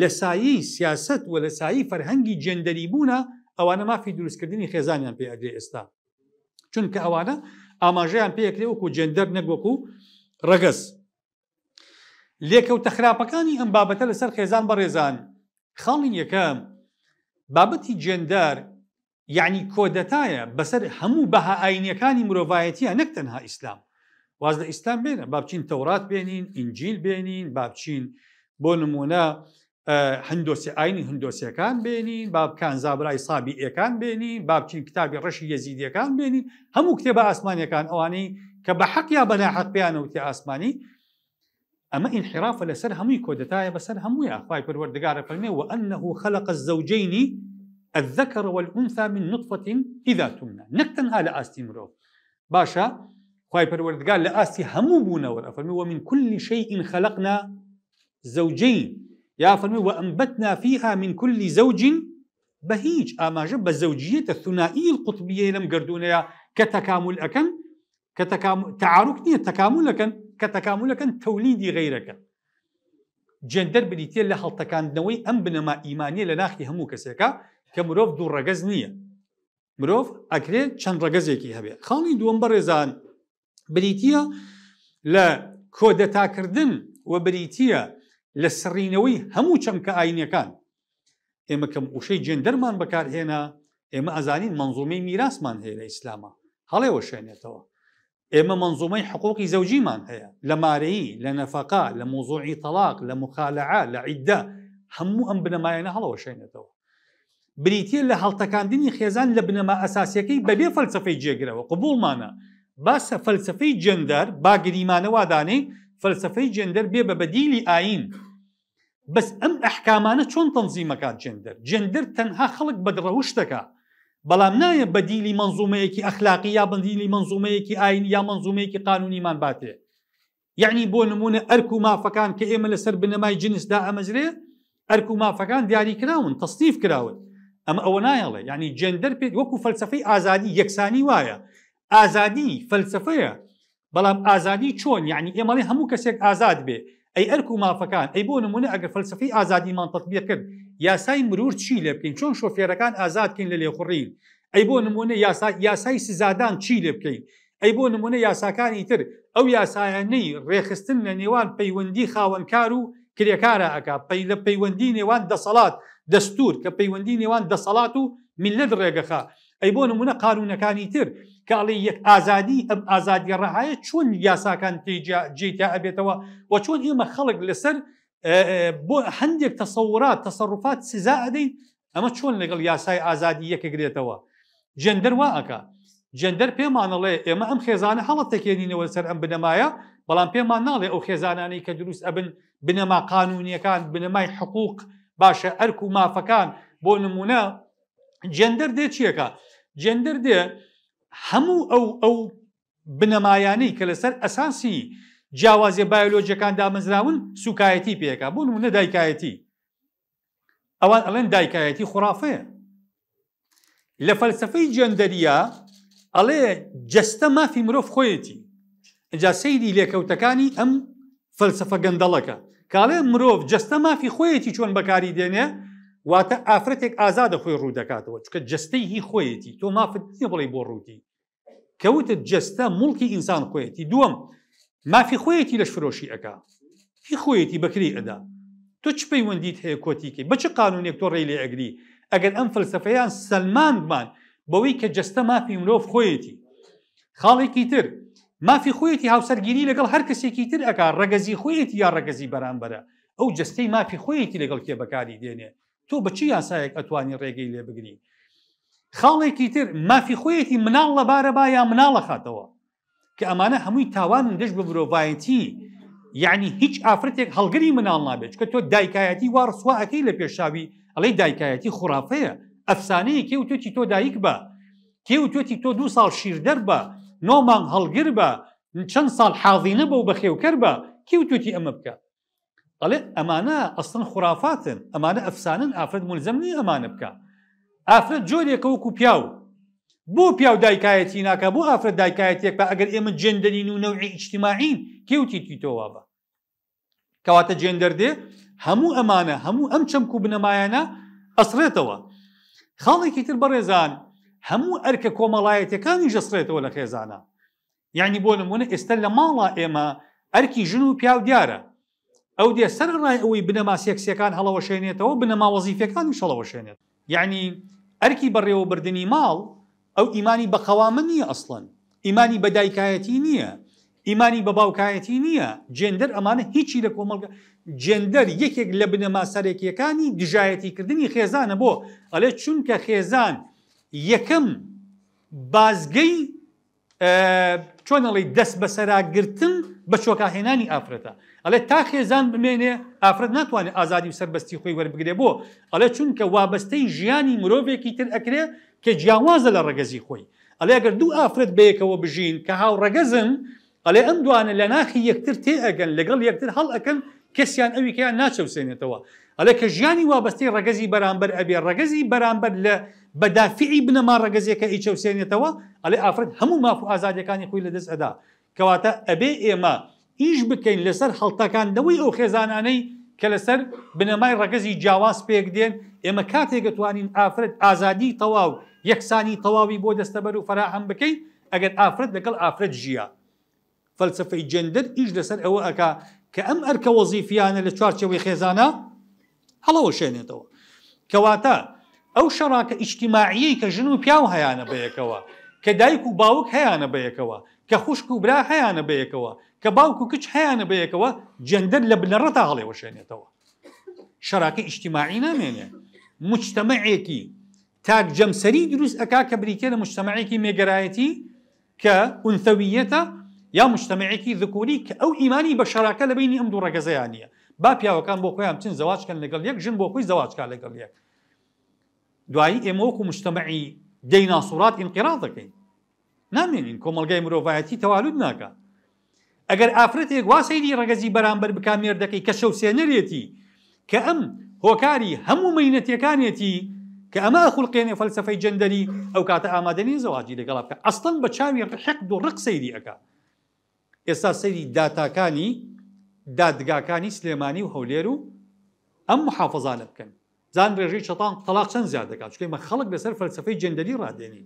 لە سایی سیاست و لە سایی فەرهەنگی جندەری بوونە ئەوانە مافی دروستکردنی خێزانیان پێ ئەگرێ ئێستا چونکە ئەوانە ئاماژەیان پێکرێ وەکو جندەر نەگوەکو ڕگەز لێکەوتە خراپەکانی ئەم بابەتە لەسەر خێزان بەڕێزان خاڵین یەکەم بابەتی جێندار یعنی کۆدەتایە بەسەر هەموو بەها ئاینەکانی مرۆڤایەتیە نەک تەنها ئیسلام واز لە ئیسلام بێنە بابچین تەورات بێنین ئینجیل بێنین بابچین بۆ نمونە هەندۆسی ئاینی هەندۆسیەکان بێنین بابکان زابرای سابی ئەکان بێنین بابچین کتابی ڕەشی یەزیدیەکان بێنین هەموو کتێبە ئاسمانیەکان ئەوانەی کە بە حەقیا بەناحەق پیانەوتی ئاسمانی أما انحراف لەسەر هەمووی کۆدەتایە بەسەر هەمووی ئافای ورد فەرمێ و وانه خلق الزوجين الذكر والأنثى من نطفة إذا تمنى نكتنها لآستي مروف باشا ورد قال لآستي همو بونا ورأفرمي ومن كل شيء خلقنا زوجين يا فرمي وأنبتنا فيها من كل زوج بهيج أما جب الزوجية الثنائية القطبية لم قردونا كتكامل أكن كتكامل تعارك نية تكامل أكن کە تەکامولەکەن تەولیدی غیرەکەن جندەر بریتە لە هەڵتەکاندنەوەی ئەم بنەما ئیمانیە لە ناخی هەموو کەسێکە کە مرۆڤ دوو ڕەگەز نییە مرۆڤ ئەکرێت چەند ڕەگەزێکی هەبێ خاڵی دووەم بەڕێزان بریتە لە کۆدەتاکردن و بریتە لە سڕینەوەی هەموو چەمکە ئاینەکان ئێمە کەم وشەی جندەرمان بەکارهێنا ئێمە ئەزانین منزومەی میراسمان هەیە لە ئیسلامە هەڵێەوە شوێنێتەوە ئێمە لا حقوقی لا هەیە لە مارەیی لە نەفقا لە مووزوعی تەلاق لە مخالعا لە عیددا هەموو تو بنەمایانە هەڵەوە شێنێتەوە بریتە خيزان لبنما اساسيه لە بنەما ئەساسیەکەی بەبێ فەلسفەی جێگرەوە قبولمانە باسە فەلسفەی جندەر وداني فەلسفەی جندر بێ بديل بەدیلی بس ام ئەم ئەحکامانە چۆن تەنزیمەکان جندر جندر تنها خلق بدروشتك بەڵام نایە بەدیلی منزومەیەکی ئەخلاقی یا بندیلی منزومەیەکی ئاین یا منزومەیەکی قانونیمان باتێ یعنی بۆ نمونە ئەرک و مافەکان کە ئێمە لەسەر بنەمای جنسدا ئەمەزرێ ئەرک و مافەکان دیاریکراون تەستیف کراون ئەمە ئەوە نایڵێ یعنی جندەر پێت وەکو فەلسفەی ئازادی یەکسانی وایە ئازادی فەلسفەیە بەڵام ئازادی چۆن یعنی ئێمەڵی هەموو کەسێک ئازاد بێ ئەی ئەرک و مافەکان ئەی بۆ نمونە ئەگەر فەلسفی ئازادیمان تطبیق کرد یاسای مرور چی لێ بکەین چۆن شۆفێرەکان ئازادکەین لە لێخوڕین ئەی بۆ نمونە یاسای سزادان چی لێ بکەین ئەی بۆ نمونە یاساکانی تر ئەو یاسایانەی ڕێخستن لە نێوان پەیوەندی خاوەنکار و کرێکارە ئەک پەی لە پەیوەندی نێوان دەسەڵات دەستور کە پەیوەندی نێوان دەسەڵات و میلت ڕێگەخە ئەی بۆ نمونە قانونەکانی تر کاڵی یەک ئازادی ئەم ئازادی ڕەهایە چۆن یاساکان جێتیا ئەبێتەوە و چۆن ئێمە خەڵک لەسەر بۆ هەندێک تەسەورات تەسەڕفات سزا ئەدەین ئەمە چۆن لەگەڵ یاسای ئازادی یەکەگرێتەوە جندەر وا ئەکە جندەر پێمانەڵێ ئێمە ئەم خێزانە هەڵە تەکێنینەوە سەر ئەم بنەمایە بەڵام پێمان ناڵێ ئەو خێزانانی کە دروست ئەبن بنەما قانونیەکان بنەمای حقوق باشە ئەرک و مافەکان بۆ نمونە جندەر دێ چیەکە جندەر دێ هەموو ئەو ئەو بنەمایانەی کە لەسەر ئەسانسی جیاوازیە بایۆلۆجیەکان دامەزراون سوکایەتی پێەکە بوون و نەدایکایەتی ئەوان ئەڵێن دایکایەتی خوافەیە لە فەلسفەی جندەریە ئەڵێ جستە مافی مرۆڤ خۆیەتی جا سەیری لێکەوتەکانی ئەم فەلسفە گەندەڵەکە کاڵێ مرۆڤ جستە مافی خۆیەتی چۆن بەکاری دێنێ واتە ئافرەتێک ئازادە خۆی ڕوو دەکاتەوە چکە جستەی هی خۆیەتی تۆ مافت نیە بڵێ بۆ ڕووتی کەوتت جستە مڵکی ئینسان خۆیەتی دووەم مافی خۆیەتی لەش فرۆشی ئەک هی خۆیەتی بەکری ئەدا تۆ چ پەیوەندیت هەیە کۆتیکەی بچ قانونێک تۆ ڕێ لێ ئەگری ئەگەر ئەم فلسفەیان سلمانمان بەوەی کە جستە مافی مرۆڤ خۆیەتی خاڵێکی تر مافی خۆیەتی هاوسەرگیری لەگەڵ هەر کەسێکی تر ئەک ڕگەزی خۆیەتی یا ڕگەزی بەرامبەرە ئەو جستەی مافی خۆیەتی لەگەڵ کێ بەکاری دێنێ تۆ بچی یاسایەک ئەتوانی ڕێگەی لێ بگری خاڵێکی تر مافی خۆیەتی مناڵ لە بارەبا یا مناڵە خاتەوە کە ئەمانە هەمووی تاوان دەشت بە مرۆڤایەتی یعنی هیچ ئافرەتێک هەڵگری مناڵ نابێت کە تۆ دایکایەتی وارسواەکەی لە پێشاوی ئەڵی دایکایەتی خوراافەیە ئەفسانەیە کێ و تۆتی تۆ دایک بە کێ و تۆتی تۆ دو ساڵ شیردەر بە نۆمان هەڵگر بە چەند ساڵ حاضینە بە و بەخێوکەر بە کێ و تۆتی ئەمە بکە ئەڵێ ئەمانە ئەستن خوراافاتن ئەمانە ئەفسانن ئافرەت ملزەمنی ئەمانە بکە ئافرەت جۆرێکە وەکو پیاوە بۆ پیا و دایکایەتی ناکە بۆ ئافرەت دایکایەتێک بە ئەگەر ئێمە جندەنین و نەوعی ئیجتیماعین کێوتیتی تۆوە بە کەواتە جێندەر دێ هەموو ئەمانە هەموو ئەم چەمک و بنەمایانە ئەسرێتەوە خاڵێکی تر بەڕێزان هەموو ئەرکە کۆمەڵایەتەکانی ژەسرێتەوە لە خێزانە یعنی بۆ نمونە ئێستا لە ماڵا ئێمە ئەرکی ژن و پیا و دیارە ئەو دێ سەر ڕای ئەوی بنەما سێکسیەکان هەڵەوەشێنێتەوە بنەما وەزیفەکان و شەڵەوەشێنێت یعنی ئەرکی بەڕێوە بردننی ماڵ ئەو ئیمانی بە خەوامە نییە ئەسڵن ئیمانی بە دایکایەتی نییە ئیمانی بە باوکایەتی نییە جێندەر ئەمانە هیچی لە کۆمەلگە جێندەر یەکێک لە بنەماسەرێکیەکانی دژایەتیکردنی خێزانە بۆ ئەلێ چونکە خێزان یەکەم بازگەی چۆنەڵی دەست بە سەراگرتن بە چۆکاهێنانی ئافرەتە ئەلێ تا خێزان بمێنێ ئافرەت ناتوانێت ئازادی و سەربەستی خۆی وەربگرێ بۆ ئەلە چونکە وابستەی ژیانی مرۆڤێکی تر ئەکرێ کە جیاوازە لە ڕگەزی خۆی ئەلێگەر دوو ئافرەت بەیەکەوە بژین کە هاو ڕگەزن ئەلێ ئەم دوانە لە ناخی یەکتر تێ ئەگەن لەگەڵ یەکتر هەڵ ئەەکەن کەسیان ئەوی کیان ناچەوسێنێتەوە ئەلێ کە ژیانی وابستی ڕگەزی بەرامبەر ئەبێ ڕگەزی بەرامبەر لە بەدافعی بنەما ڕگەزیەکە ئیچەوسێنێتەوە ئەلێ ئافرەت هەموو ماف و ئازادەکانی خۆی لە دەست ئەدا کەواتە ئەبێ ئێمە ئیش بکەین لەسەر هەڵتەکاندەوەی ئەو خێزانانەی کە لەسەر بنەمای ڕگەزی جیاواز پێک دێن ئێمە کاتێک دەتوانین ئافرەت ئازادی تەواو یەکسانی تەواوی بۆ دەستەبەر و فراهم بکەیت ئەگەر ئافرەت لەگەڵ ئافرەت ژیە فەلسفەی جندر ئیش لەسەر ئەوە ئەک کە ئەم ئەرکە وەزیفیانە لە چوارچەوەی خێزانە هەڵەوە شوێنێتەوە کەواتە ئەو شەڕاکە ئیشتیماعیی کە ژن و پیاو هەیەە بەیەکەوە کە دایک و باوک هەیەە بەیەکەوە کە خوشک و برا هەیەە بەیەکەوە کە باوک و کچ هەیەە بەیەکەوە جندر لە بنەڕەتا هەڵێوە شوێنێتەوە شەراکە ئیشتیماعی نامێنێ مجتتەمەعێکی تاک جەمسەری دروست ئەک کە بریتە لە مشتتەمەعێکی مێگەرایەتی کە ئونتەویەتە یا مشتتەمەعێکی ذکوری کە ئەو ئیمانی بە شەراکە لە بینی ئەم دوو ڕگەزەیان نیە با پیاوەکان بۆ خۆیان چین زەواجکەن لەگەڵ یەک ژن بۆ خۆی زەواجکە لەگەڵ یەک دوایی ئێمەوەکو مشتتەمەعی دەی ناسوڕات ئینقیرا دەکەین نامێنین کۆمەلگای مرۆڤایەتی تەوالود ناکە ئەگەر ئافرەتێک واسەیری ڕگەزی بەرامبەر بکامێر دەکەی کە شەوسێنەرێتی کە ئەم هۆکاری هەموو مینەتەکانێتی کە ئەمە ئەخولقێنێ فەلسفەی جندەری ئەو کاتە ئامادەنی زەواجی أصلا ئەستن بە چاوی حقد و ڕق سەیری ئەەکە ئێستا سەری داتاکانی دادگاکانی سلێمانی و هەولێر و ئەم محافظانە بکەن زان ڕێژەی شطان طلاق چەند زیاد دەکات چکەمە خەڵک لەسەر فەلسفەی جندەری ڕادێنی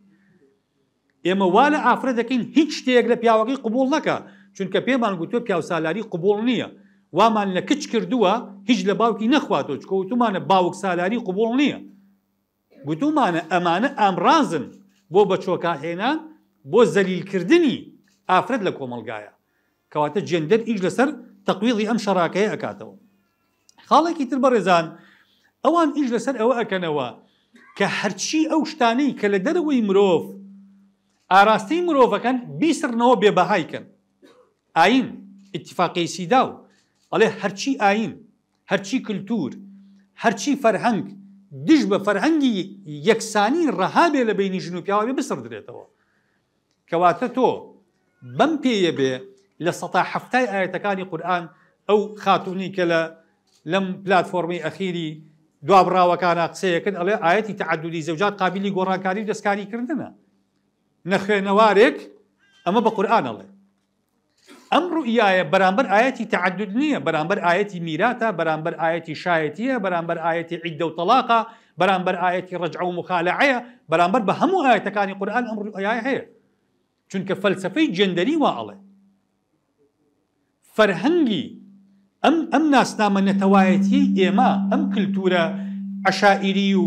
ئێمە وا لە ئافرە دەکەین هیچ شتێک قبول پیاوەکەی چون نەکە چونکە پێمان گوتۆ سالاری قبول نیه و من کچ کردوه هیچ لە باوکی نەخواتۆ تو من باوک سالاری قبول نیه گوتومانە ئەمانە ئامرازن بۆ بە چۆکاهێنان بۆ زەلیلکردنی ئافرەت لە کۆمەلگایە کەواتە جندەر ئیش لەسەر تەقویڵی ئەم شەراکەیە ئەکاتەوە خاڵێکی تر بە ڕێزان ئەوان ئیش لەسەر ئەوە ئەکەنەوە کە هەرچی ئەو شتانەی کە لە دەرەوەی مرۆڤ ئاراستی مرۆڤەکەن بیسرنەوە بێبەهایکەن ئاین اتفاقی سیدا و ئەڵێ هەرچی ئاین هەرچی کللتور هەرچی فەرهەنگ دیش بە فەرهەنگی یەکسانی ڕەهابێ لە بینی ژن و پیاوێ بسر درێتەوە لسطا تۆ بەم پێیە بێ لە سەتا هەفتای ئاەتەکانی قورآن ئەو خاتونی کە لە لەم پلتفۆرمی ئەخیری دوابراوەکانە قسەیەکن ئەڵێ ئاەتی تعدودی زەوجات قابلی گۆڕانکاری و دەستکاریکردنە نەخێنەوارێک ئەمە بە قورآانەڵێ ئەم ڕوئایە بەرامبەر ئاەتی تعدد نییە بەرامبەر ئاەتی میراتە بەرامبەر ئاەتی شایەتیە بەرامبەر ئاەتی عیددە و تەلاقا بەرامبەر ئاەتی ڕجع و مخالعەیە بەرامبەر بە هەموو ئاەتەکانی قورآن ئەم ڕوئایە هەیە چونکە فەلسفەی جندەری واڵێ فەرهەنگی ئەم ئەم ناسنامە نەتەوایەتی ئێمە ئەم کللتورە عشائری و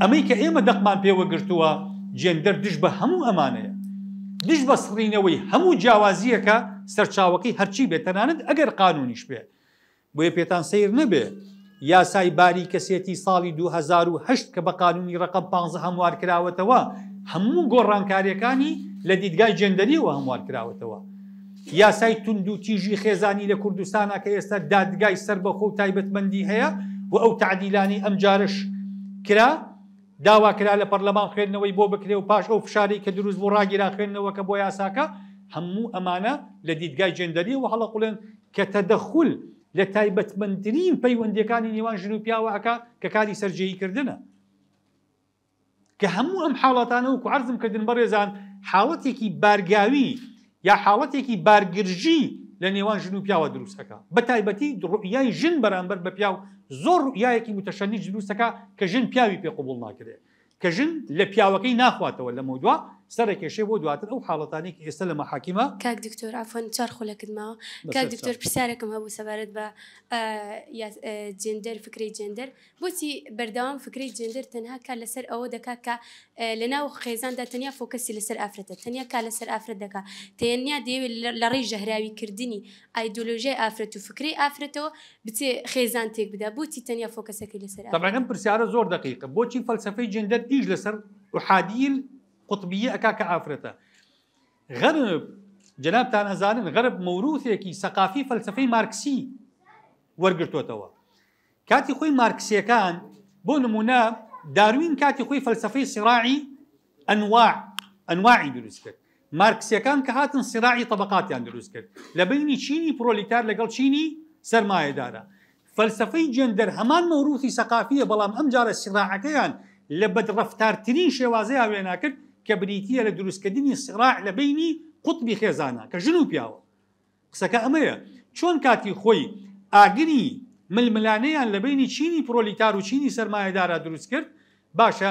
ئەمەی کە ئێمە دەقمان جێندەر دش بە هەموو ئەمانەیە دش بە سڕینەوەی هەموو جیاوازیەکە سەرچاوەکەی هەرچی بێت تەنانەت ئەگەر قانونیش بێ بۆیە پێتان سیر نەبێ یاسای باری کەسێتی ساڵی 2010 کە بە قانونی ڕقم 15 هەموار کراوەتەوە هەموو گۆڕانکاریەکانی لە دیدگای جندەریەوە هەموار کراوەتەوە یاسای تونند و تیژی خێزانی لە کوردستانە کە ئێستا دادگای سەر بەخۆ تایبەتمەندی هەیە و ئەو تعدیلانی ئەمجارش کرا داواکرا لە پەرلەمان خوێندنەوەی بۆ بکرێ و پاش ئەو فشاری کە دروست بۆ ڕاگیرا خوێندنەوەکە بۆ یاساکە هەموو ئەمانە لە دیدگای جندەری و هەڵە قڵێن کە تەدەخول لە تایبەتمەندترین پەیوەندەکانی نێوان ژنوپیاوە ئەکا کە کاری سەررجەییکردنە کە هەموو ئەم حاڵاتانە و عرزم کردن بەڕێزان حاڵەتێکی بارگاوی یا حاڵەتێکی بارگرژی لە نێوان ژن و پیاوە دروستەکە بە تایبەتی ڕوئیای ژن بەرامبەر بە پیاو زۆر ڕوئایەکی متەشەنی دروستەکە کە ژن پیاوی پێ قوبول ناکرێت کە ژن لە پیاوەکەی ناخواتەوە لە مودووە بود بۆ أو ئەو حاڵەتانی ئێستا لە مەحاکیمە کاک دکتۆر ئافۆن چارخۆ لە کردمەوە کاک دکتۆر پرسیارێکم هەبوو سەبارەت با جندەر آه، فکری آه، جندەر بۆچی بەردەوام فکری جندەر تەنها کا لەسەر ئەوە دەکا کە آه، لەناو خێزاندا تەنیا فۆکەسی لەسەر ئافرەتە تەنیا کا لەسەر ئافرەت دەکا تێنیا دەیەوێت لە ڕێی ژەهراوی کردنی ئایدۆلۆژیای ئافرەت و فکری ئافرەتەوە بچێ خێزان تێک بدا بۆچی لسر فۆکەسەکەی لەسەر تەبعەن پرسیارە زۆر دقیقە بۆچی فلسفة جندر ئیش لسر وحاديل قطبیه اکا غرب ئافرەتە غەرب جەنابتان ئەزانن غەرب ثقافي فلسفي ماركسي مارکسی وەرگرتوتەوە كاتي خوي مارکسیەکان بۆ نمونە داروين كاتي خوي فلسفي صراعي أنواع أنواعي دروسكت کرد مارکسیەکان صراعي هاتن سیراعی طبقاتیان دروست لبيني شيني بروليتار لقل شيني لەگەڵ چینی سەرمایەدارە فەلسفەی جندەر هەمان مەوروثی سەقافیە بەڵام ئەم جارە لبد رفتار تنين شوازيها وێناکرد کە بریتە لە دروستکردنی سراع لە بینی قوتبی خێزانە کە ژن و پیاوە قسەکە ئەمەیە چۆن کاتی خۆی ئاگری ململانەیان لە بینی چینی پرۆلیتار و چینی سرمایهدارا دروست کرد باشە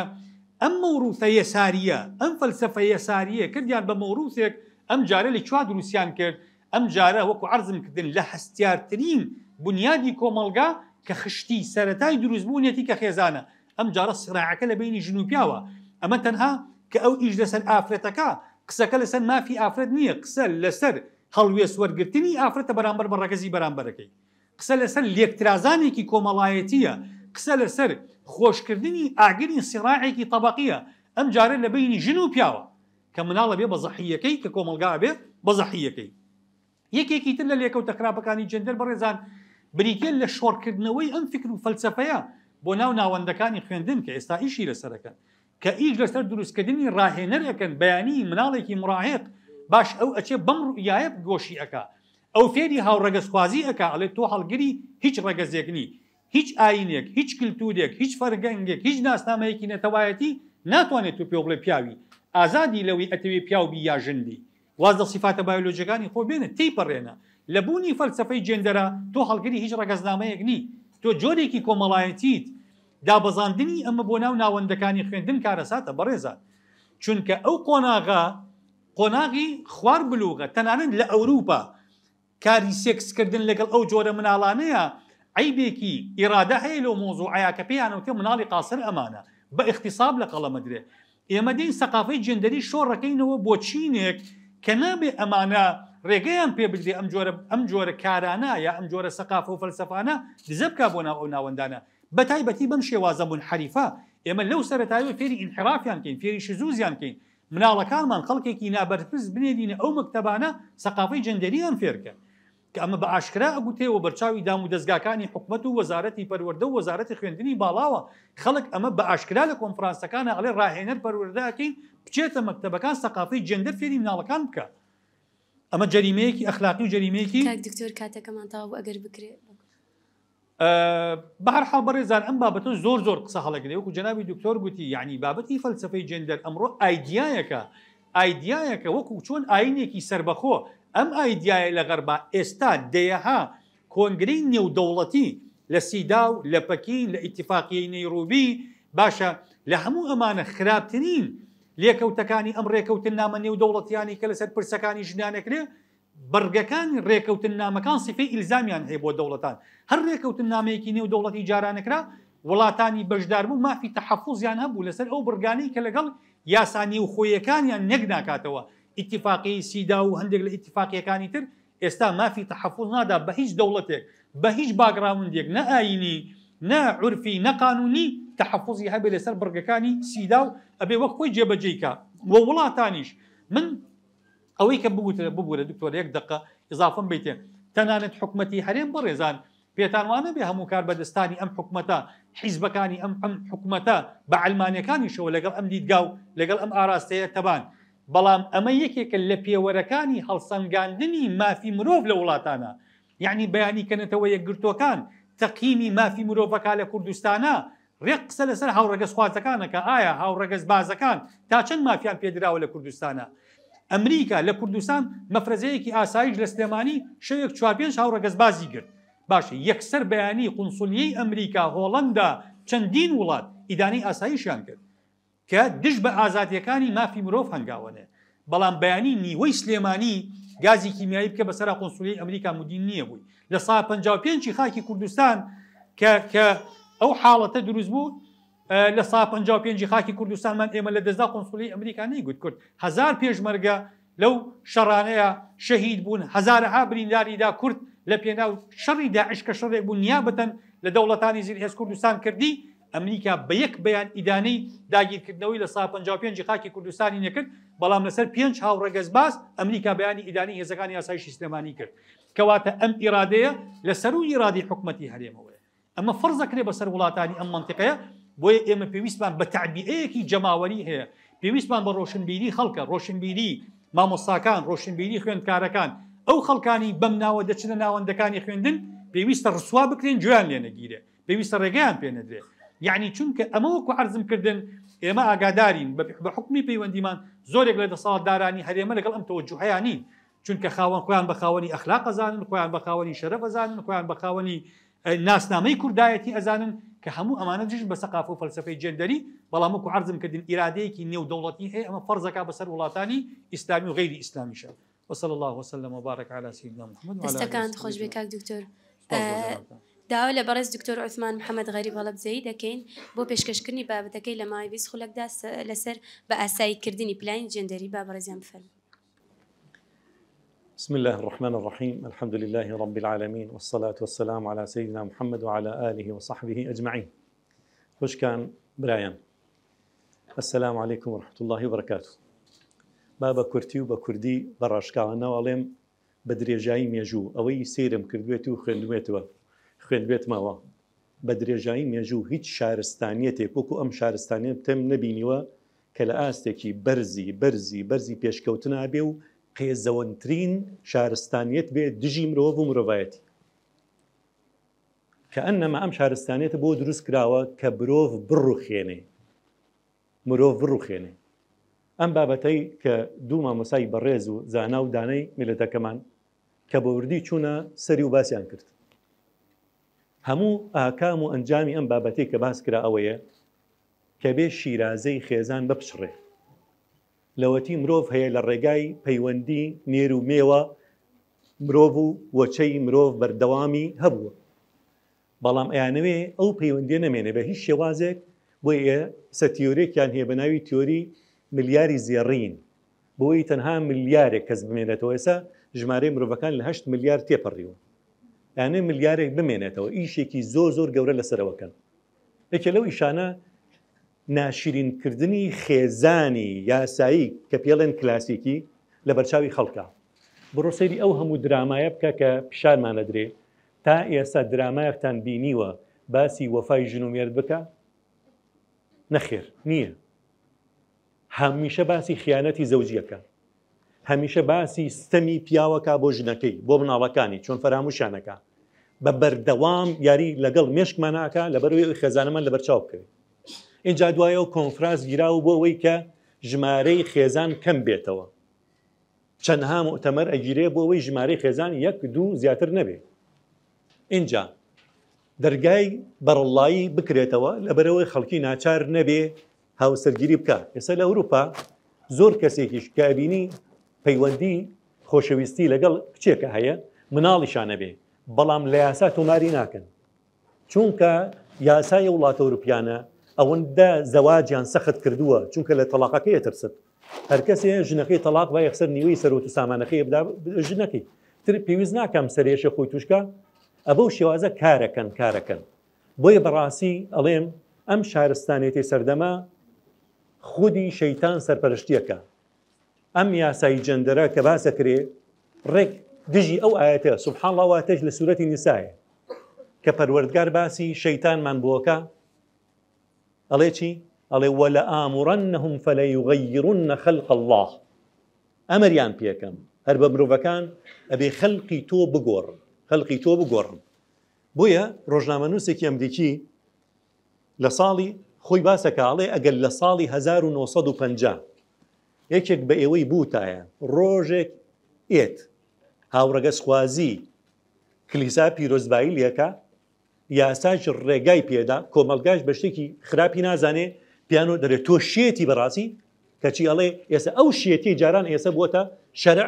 ئەم مەوروثە یەساریە ئەم فەلسفە یەساریە کردیان بە مەوروثێک ئەم جارە لە چوا دروستیان کرد ئەم جارە وەکو عرزم کردن لە هەستارترین بنیادی کۆمەلگا کە خشتی سەتای دروستبوونیەتی کە خێزانە ئەم جارە سرراعەکە لە بینی ژنوپیاوە ئەمە تەنها کە ئەو ئیش لەسەر ئافرەتەکە قسەکە لەسەر مافی ئافرەت نییە قسە لەسەر هەڵوێ سوەرگرتنی ئافرەتە بەرامبەر بە ڕەکەزی بەرامبەرەکەی قسە لەسەر لێکترازانێکی کۆمەڵایەتیە قسە لەسەر خۆشکردنی ئاگرین سیڕاعێکی طبقیە ئەم جارە لە بینی ژن و پیاوە کە مناڵە بێ بە زەحیەکەی کە کۆمەلگا بێ بە زەحیەکەی یەکێکی تر لە لێکەوت تەخراپەکانی جندەر بەڕێزان بریکێن لە شۆڕکردنەوەی ئەم فکر و فەلسفەیە بۆ ناو ناوەندەکانی خوێندن کە ئێستا ئیشی لەسەرەکە کە ئیش لەسەر دروستکردنی ڕاهێنەرەکەن بەیانی مناڵێکی مراهێت باش ئەو ئەچێ بەم ڕویایە گۆشی ئەکا ئەو فێری هاوڕێگەسخوازی ئەکا ئەڵێ تۆ هەڵگری هیچ ڕێگەزێکنی هیچ ئاینێک هیچ کللتورێک هیچ فەرگەنگێک هیچ ناسنامەیەکی نەتەوایەتی ناتوانێت تو پێ بڵێ پیاوی ئازادی لەوەی ئەتەوێ پیاوبی یا ژندی وازدە سیفاتە بایۆلۆجەکانی خۆ بێنە تیپەڕێنە لە بوونی فەلسفەی جێندەرە تۆ هەڵگری هیچ ڕگەزنامەیەک نی تۆ جۆرێکی کۆمەڵایەتیت دابەزاندنی ئەمە بۆ ناو ناوەندەکانی خوێندن کارەساتە بەڕێزە چونکە ئەو قۆناغا قۆناغی خوار بلوغە تەنانند لە ئەوروپا کاری سێکسکردن لەگەڵ ئەو جۆرە مناڵانەیە عیبێکی ئیرادە هەیە لە مۆزوع ئاکە پێیانەوەکە مناڵی قاسر ئەمانە بە اختصاب لە قەڵەمەدرێ ئێمە دەین سەقافی جندەری شۆڕەکەینەوە بۆ چینێک کە نابێ ئەمانە ڕێگەیان پێ بدێ ئەم جۆرە ئەم جۆرە کارانە یا ئەم جۆرە سەقاف و فەلسەفانە دزە بکە بۆ ناو ئەو ناوەندانە بە تایبەتی بەم شێوازەبوون حریفا ئێمە لەو سەرتاوی فێری ئینحرافیان کەین فێری شزوزیان کەین مناڵەکانمان خەڵکێکی نابەرپرس بنێدینە ئەو مەکتەبانە سەقافی جندریان فێرکە کە ئەمە بە ئاشکرا ئەگوتێەوە بەرچاوی دام و دەستگاکانی حکوومەت و وەزارەتی پەروەەردە و وەزارەتی خوێندنی باڵاوە خەڵک ئەمە بە ئاشکرا لە کۆنفرانسەکانە ئەڵێ ڕاهێنەر پەروەرداکەین بچێتە مەکتتەبەکان سەقافی جندر فێری مناڵەکان بکە. ئەمە جریمەیەکی ئەخلاقی و جریمەیەکی دکتۆر کاتەکەمان تاو ئەگەر بکرێت بەهر حڵ بەڕێزان ئەم بابەتە زۆر زۆر قسە هەڵگرێ وکو جناوی دکتۆر گوتی یعنی بابەتی فەلسفەی جندەر ئەمڕۆ ئایدایەکە ئایدایەکە وەکو چۆن ئاینێکی سربەخۆ ئەم ئایدایە لە غەربا ئێستا دەیەها کۆنگری نێودەوڵەتی لە سیدا و لە پەکین لە ئیتفاقیی نەیڕوبی باشە لە هەموو ئەمانە خراپترین لێکەوتەکانی ئەم ڕێکەوتن نامە نێودەوڵەتیانی کە لەسەر پرسەکانی ژنانەکرێ بەرگەکانی ڕێکەوتنامەکان سفەی ئیلزامیان هەیە بۆ دەوڵەتان هەر ڕێکەوتنامەیەکی نێو دەوڵەتی جارانەکرا وڵاتانی بەشداربوو مافی تەحفوزیان هەبوو لەسەر ئەو بگانی کە لەگەڵ یاسانی و خۆیەکانیان نەکناکاتەوە ئیتیفاقی سیدا و هەندێک لە ئیتیفاقیەکانی تر ئێستا مافی تەحفوز نادا بە هیچ دەوڵەتێک بە هیچ باگراوندێک نە ئاینی نەعرفی نەقانونی تەحفوزی هەبێ لەسەر بگەکانی سیدا و ئەبێ وەک خۆی جێبەجێیکە وە وڵاتانیش من ئەوەی کە ببوو لە دکتۆر یەک دقه اضافم بیتێن تەنانەت حکوومەتتی هەرێم بەڕێزان پێتانوانە بێ هەموو کاربەدەستانی ئەم حکوومەتە حیزبەکانی ئەم ام حکوومەتە بە علمانەکانی شەوە لەگەڵ ئەم دیدگاو لەگەڵ ئەم ئاراستەیە تەبان بەڵام ئەمە یەکێکە لە پێوەرەکانی هەڵسەنگاندنی مافی مرۆڤ لە وڵاتانە یعنی يعني بەیانی کەنەتەوە یەکگرتوەکان تەقیمی مافی مرۆڤەکە لە کوردستانە ڕێک قسە لەسەر هاوڕەگەز خوازەکانەکە ئایا هاوڕەگەز بازەکان تا چەند آن پێدراوە لە کوردستانە ئەمریکا لە کوردستان مەفرەزەیەکی ئاسایش لە سلێمانی شەوێک چوارپێنج هاوڕەگەزبازی کرد باشە یەکسەر بەیانی قونسولیەی ئەمریکا هۆڵندا چەندین وڵات ئیدانی ئاساییشیان کرد کە دش بە ئازادیەکانی مافی مرۆڤ هەنگاوانێ بەڵام بەیانی نیوەی سلێمانی گازی کیمیایی بکە بەسەر قۆنسولی ئەمریکا مدین نییە بووی لە سا 55 خاکی کوردستان کە ئەو حاڵەتە دروست بوو لە سا 55 خاکی کوردستانمان ئێمە لە دەزدا قنسولی ئەمریکانی گوت کورد هزار پێشمەرگە لەو شەڕانەیە شەهید بوون هزارها برینداریدا کورد لە پێنا و شەڕی داعشکە شەڕێک بوو نیابەتەن لە دەوڵەتانی زیر هێز کوردستان کردی ئەمریکا بە یەک بەیان ئیدانەی داگیرکردنەوەی لە سا 55 خاکی کوردستانی نەکرد بەڵام لەسەر پێنج هاوڕێگەز باس ئەمریکا بەیانی ئیدانی هێزەکانی یاسای سیستەمانی کرد کەواتە ئەم ئیرادەیە لە سەر و ئیرادی حکوومەتتی هەرێمەوەی ئەمە فەرزەکرێ بەسەر وڵاتانی ئەم منطقەیە بۆیە ئێمە پێویستمان بە تعبیەیەکی جەماوەری هەیە پێویستمان بە ڕۆشنبیری خەڵکە ڕۆشنبیری مامۆساکان ڕۆشنبیری خوێندکارەکان ئەو خەڵکانی بەم ناوە دەچنە ناوەندەکانی خوێندن پێویستە ڕسوا بکرێن جویان لێ نەگیرێ پێویستە ڕێگەیان پێنەدرێ یعنی چونکە ئەمەوەکو عرزم کردن ئێمە ئاگادارین بە حکمی پەیوەندیمان زۆرێک لە دە ساڵدارانی هەرێمە لەگەڵ ئەم تەوەجوهەیانی چونکە خاوەن خۆیان بە خاوەنی ئەخلاق ئەزانن خۆیان بە خاوەنی شەرەف ئەزانن خۆیان بە خاوەنی ناسنامەی کوردایەتی ئەزانن همو امانه ئەمانەجیش به ثقافه و بلا مو کو عرضم کی نیو نێو دەوڵەتی اما فرض کا بسر ولاتانی اسلامی و اسلامی شه وصل الله وسلم وبارك على سيدنا محمد دەستەکان خۆش بێ کاک دکتۆر داوا لە بەڕێز دكتور عثمان محمد غريب بەڵب زيد دەکەین بۆ پێشکەشکردنی بابەتەکەی لە ماوەی بیست داس لسر بأساي كردني بلاين جندري با بەڕێزیان بفەرم بسم الله الرحمن الرحيم الحمد لله رب العالمين والصلاة والسلام على سيدنا محمد وعلى آله وصحبه أجمعين خوش كان برايان السلام عليكم ورحمة الله وبركاته بابا كورتي وبكردي براشكانا والم جايم مێژوو ئەوەی سیرم کردوێت و خوێندوێتەوە خوێندوێتمەوە بەدرێژایی مێژوو هیچ شارستانیەتێک وەکو ئەم شارستانیە تم نبینیوە کە لە ئاستێکی بەرزی برزي برزي برزي بێ و قێزەوەنترین شارستانیت بێ دژی مرۆڤ و مرۆڤایەتی کە ئەنەمە ئەم شارستانێتە بۆ دروست کراوە کە برۆڤ بڕوخێنێ مرۆڤ بڕوخێنێ ئەم بابەتەی کە دوو مامۆسای بەڕێز و زانا و دانەی میلەتەکەمان کە بەوردی چوونە سەری و باسییان کرد هەموو ئاکام و ئەنجامی ئەم بابەتی کە باس کرا ئەوەیە کە بێ شیرازەی خێزان بپشڕێ لەوەتی مرۆڤ هەیە لە ڕێگای پەیوەندی نێر و مێوە مرۆڤ و وەچەی مرۆڤ بەردەوامی هەبووە بەڵام ئەیانەوێ ئەو پەیوەندی نەمێنێ بە هیچ شێوازێک بۆ سە تیۆرێکیان هەیە بە ناوی تیۆری ملیاری زێڕین بۆی تەنها ملیارێک کەس بمێنێتەوە ئێسا ژمارەی مرۆڤەکان لە هەشت ملیار تێپەڕیوە یانە ملیارێک بمێنێتەوە ئیشێکی زۆ زۆر گەورە لەسەرەوەکەن لەکە لەو ئیشانە ناشرینکردنی خێزانی یاسایی کە پێڵێن کلاسیکی لە بەرچاوی خەڵکە بڕۆسەری ئەو هەموو درامایە بکە کە پیشارمانە درێ تا ئێستا درامایەکتان بینیوە باسی وەفای ژنومێرد بکە نەخێر نییە هەمیشە باسی خیانەتی زەوجیەکە هەمیشە باسی ستەمی پیاوەکە بۆ ژنەکەی بۆ مناڵەکانی چۆن فەراموشانەکە بە بەردەوام یاری لەگەڵ مێشکمانناکە لەبەروی خێزانەمان لە بەرچاو بکەوێت اینجا دوایە و کۆنفراس گیرا و بۆ ئەوەی کە ژمارەی خێزان کەم بێتەوە چەندها مؤتەمەر ئەگیرێ بۆ ئەوەی ژمارەی خێزان یەک دوو زیاتر نەبێ اینجا دەرگای بەڕڵایی بکرێتەوە لەبەرەوەی خەڵکی ناچار نەبێ هاوسەرگیری بکە ئێستا لە ئەوروپا زۆر کەسێکیش کابینی پەیوەندی خۆشەویستی لەگەڵ کچێکە هەیە مناڵیشانە بێ بەڵام لە یاسا تۆماری ناکەن چونکە یاسای وڵاتە ئەوروپیانە ئەوەندە زەواجیان سەخت کردووە چونکە لە تەلاقەکە ترست هەرکەسێ ژنەکەی تەلاق بە یەخسەر نیوەی سەرۆ و سامانەکەی بدا ژنەکەی تر پێویست ناکەم سرێشە خۆی توشکە ئەبە و شێوازە کارەکەن کارەکەن بۆیە بەڕاستی ئەڵێم ئەم شارستانێتی سەردەما خودی شەیتان سەرپەرشتیەکە ئەم یاسایی جندەرە کە باسە کرێ ڕێک دژی ئەو ئاەتە سبحانڵاواتەش لە سوورەتی نیسایە کە پەروەردگار باسی شەیتانمان بووەکە ئەڵێ چی ئەڵێ وەلە ئامورەنەهم فەلەیغەیڕونە خەلق الله ئەمەریان پێکەم هەر بە مرۆڤەکان ئەبێ خەلقی تۆ بگۆڕن خەلقی تۆ بگۆڕن بۆیە ڕۆژنامە نووسێکی ئەمریکی لە ساڵی خۆی باسەکەڵێ ئەگەر لە ساڵی 1950 یەکێک بە ئێوەی بووتایە ڕۆژێک ئێت هاوڕەگەس خوازی کلیسا پیرۆزبایی لەکە یاساش ڕێگای پێدا کۆمەلگاش بە شتێکی خراپی نازانێ پیانۆ دەرێت تۆ شێتی بەڕاستی کەچی ئەڵێ ئێستا ئەو شێتی جاران ئێستا بووە شەرع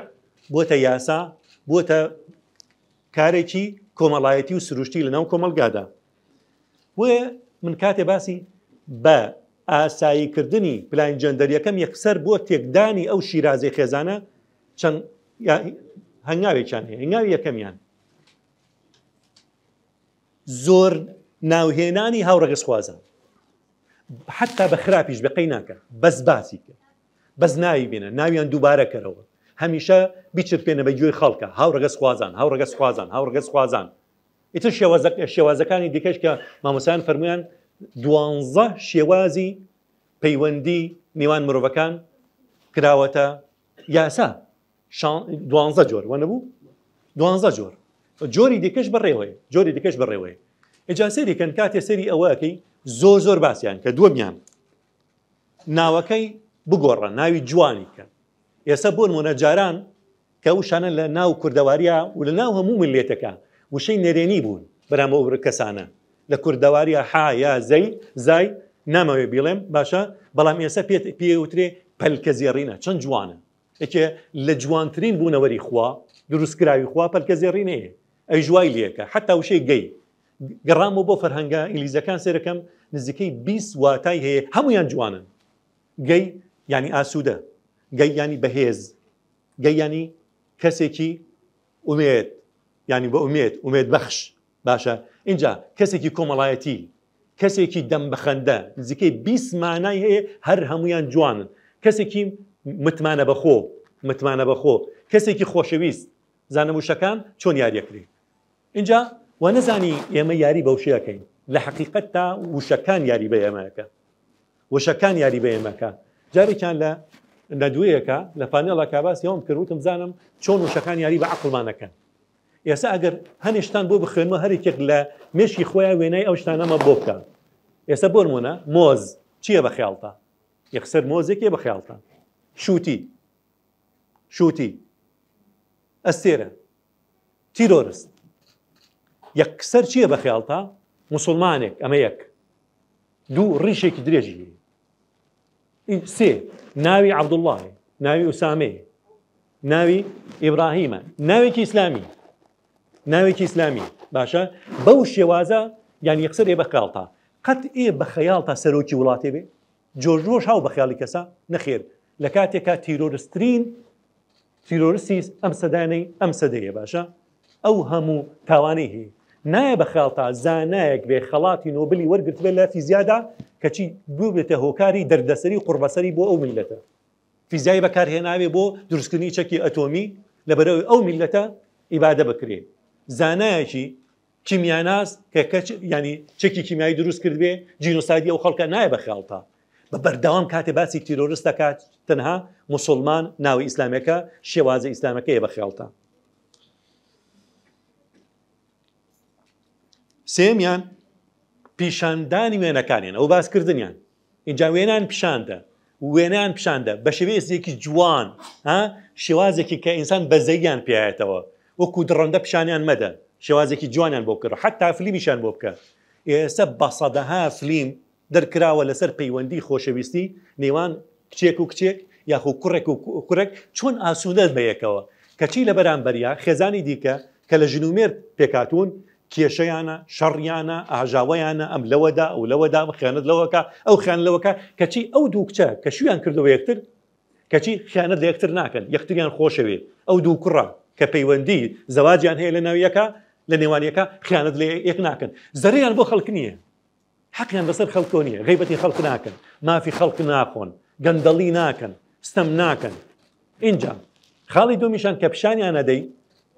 بووە یاسا بووە کارێکی کۆمەڵایەتی و سروشتی لەناو کۆمەلگادا وە من کاتێ باسی بە ئاساییکردنی پلان جندەریەکەم یەکسەر بۆ تێکدانی ئەو شیرازی خێزانە چەند هەنگاوێکیان هەیە هەنگاوی یەکەمیان زۆر ناوهێنانی هاوڕگە سوازان حتا بە خراپیش بەقی ناکە بەس باسی کرد بەس ناوی بێنە ناویان دووبارە کەرەوە هەمیشە بیچر پێێنە بە گوێی خەڵکە هاوڕگە سوازان هاوڕگە سوازان هاوڕگە سوازان ئیتر شێوازەکانی دیکەش کە مامۆسایان فەرمویان دوانزە شێوازی پەیوەندی نێوان مرۆڤەکان کراوەتە یاسا دوانزە جۆر وەنەبوو دوانزە جۆر جۆری دیکەش بەڕێوەیە جۆری دیکەش بەڕێوەیە ئەجا سەری کەن کاتێ سەری ئەوەکەی زۆر زۆر باسییان کە دووەمیان ناوەکەی بگۆڕە ناوی جوانی کە ئێستا بۆ نمونە جاران کە وشانە لە ناو کوردەواریە و لە ناو هەموو ملێتەکە وشەی نەرێنی بوون بەرامەوە کەسانە لە کوردەواریە حیا زەی زای نامەوێ بیڵێم باشە بەڵام ئێستا پێت پێوترێ پەلکە زیێڕینە چەند جوانە ئەکێ لە جوانترین بوونەوەری خوا دروستکراوی خوا پەلکە زیێڕینەیە ئەی جوای لەکە حتا وشەی گەی گەڕامەوە بۆ فەرهەنگە ئیلیزەکان سێرەکەم نزیکەی 20 واتای هەیە هەمویان جوانن گەی ینی ئاسوودە گەی ینی بەهێز گەی ینی کەسێکی ئومێت ینی بە ئومێت ئومێت بەخش باشە اینجا کەسێکی کۆمەڵایەتی کەسێکی دەم بخەندە نزیکەی 20 مانای هەیە هەر هەمویان جوانن کەسێکی متمانە بەخۆ متمانە بەخۆ کەسێکی خۆشەویست زانەموشەکان چۆن یاریەکری اینجا و نزانی ئێمە یاری بەوشەکەین لە حقیقت تا وشەکان یاری بە ئێمەکە وشەکان یاری بە ئێمەکە جارێکان لە لە دوویەکە لە پانێڵە کاباس ئەوم کردوتم زانم چۆن وشەکان یاری بە عقلمانەکەن ئێستا ئەگەر هەنیشتان بۆ بخێنمە هەرێکێک لە مێشی خۆیان وێنای ئەو شتانەمە بۆ بکە ئێستا بۆرمونە مۆز چییە بە خیاڵتە یەخسەر مۆزێکێ بە خیاڵتە شووتی شووتی ئەستێرە تیرۆرست یەکسەر چییە بە خیالتا مسلمانێک ئەمە یەک دوو ڕیشێکی درێژی سێ ناوی عبدوڵڵی ناوی ئوسامەیە ناوی ئیبراهیمە ناوێکی ئیسلامی ناوێکی ئیسلامی باشە بەو شێوازە یان یەکسەر ئێ بە خیالتا قەت ئێ بە خەیال تا سەرۆکی وڵاتی بێ جۆژۆش هاو بە خیالی کەسە نەخێر لە کاتێکا تیرۆرسترین تیرۆرسیس ئەم سەدانەی ئەم سەدەیە باشە ئەو هەموو تاوانەی هەیە نایە بە خیاڵتا زانایەک بێ خەڵاتی نۆبلی وەرگرت بێت لە فیزیادا کەچی ببێتە هۆکاری دەردەسەری قوربەسەری بۆ ئەو میلەتە فیزیای بەکارهێناوێ بۆ دروستکردنی چەکی ئەتۆمی لەبەرەوەی ئەو میلەتە ئیبادە بکرێ زانایەکی کیمیاناس کە ینی چەکی کیمیایی دروست کرد بێ جینۆسادی ئەو خەڵکە نایە بە خیاڵتا بە بەرداوام کاتێ باسی تیرۆرست دەکات تەنها مسلمان ناوی ئیسلامەکە شێوازە ئیسلامەکەی بە خیاڵتە سێمیان پیشاندانی وێنەکانیان ئەو باسکردنیان اینجا وێنان پیشاندە وێنیان پیشاندە بە شێوەیەکی جوان شێوازێکی کە ئینسان بەزەیان پیاەتەوە وەکو دڕەندە پیشانیان مەدە شێوازێکی جوانیان بۆ کرد حتا فلیمیشان بۆ بکە ئێستا بەسەدەها فلیم دەرکراوە لەسەر پەیوەندی خۆشەویستی نێوان کچێک و کچێک یاخو کوڕێک و کوڕێک چۆن ئاسوودەت بەیەکەوە کەچی لە بەرامبەریا خێزانی دیکە کە لە ژنومێر پێکاتون کێشەیانە شەڕیانە ئاژاوەیانە ئەم لەوەدا و لەوەدا خیانەت لەوەکە خيانه لوكا لەوەکە کەچی ئەو دووکچە کە شویان کردەوە یەکتر کەچی خیانەت لە یەکتر ناکەن یەکتریان خۆشەوێ ئەو دوو کوڕە کە پەیوەندی زەواجیان هەیە لە ناویەکە لە نێوانیەکە خیانەت لە یەک ناکەن بو خلقنيه خەڵک نییە حەقیان بەسەر خەڵکۆ نیە غیبەتی خەڵک ناکەن مافی خەڵک ناخۆن گەندەڵی ناکەن ستەم ناکەن اینجا خاڵی دومیشان کە پیشانیان نەدەی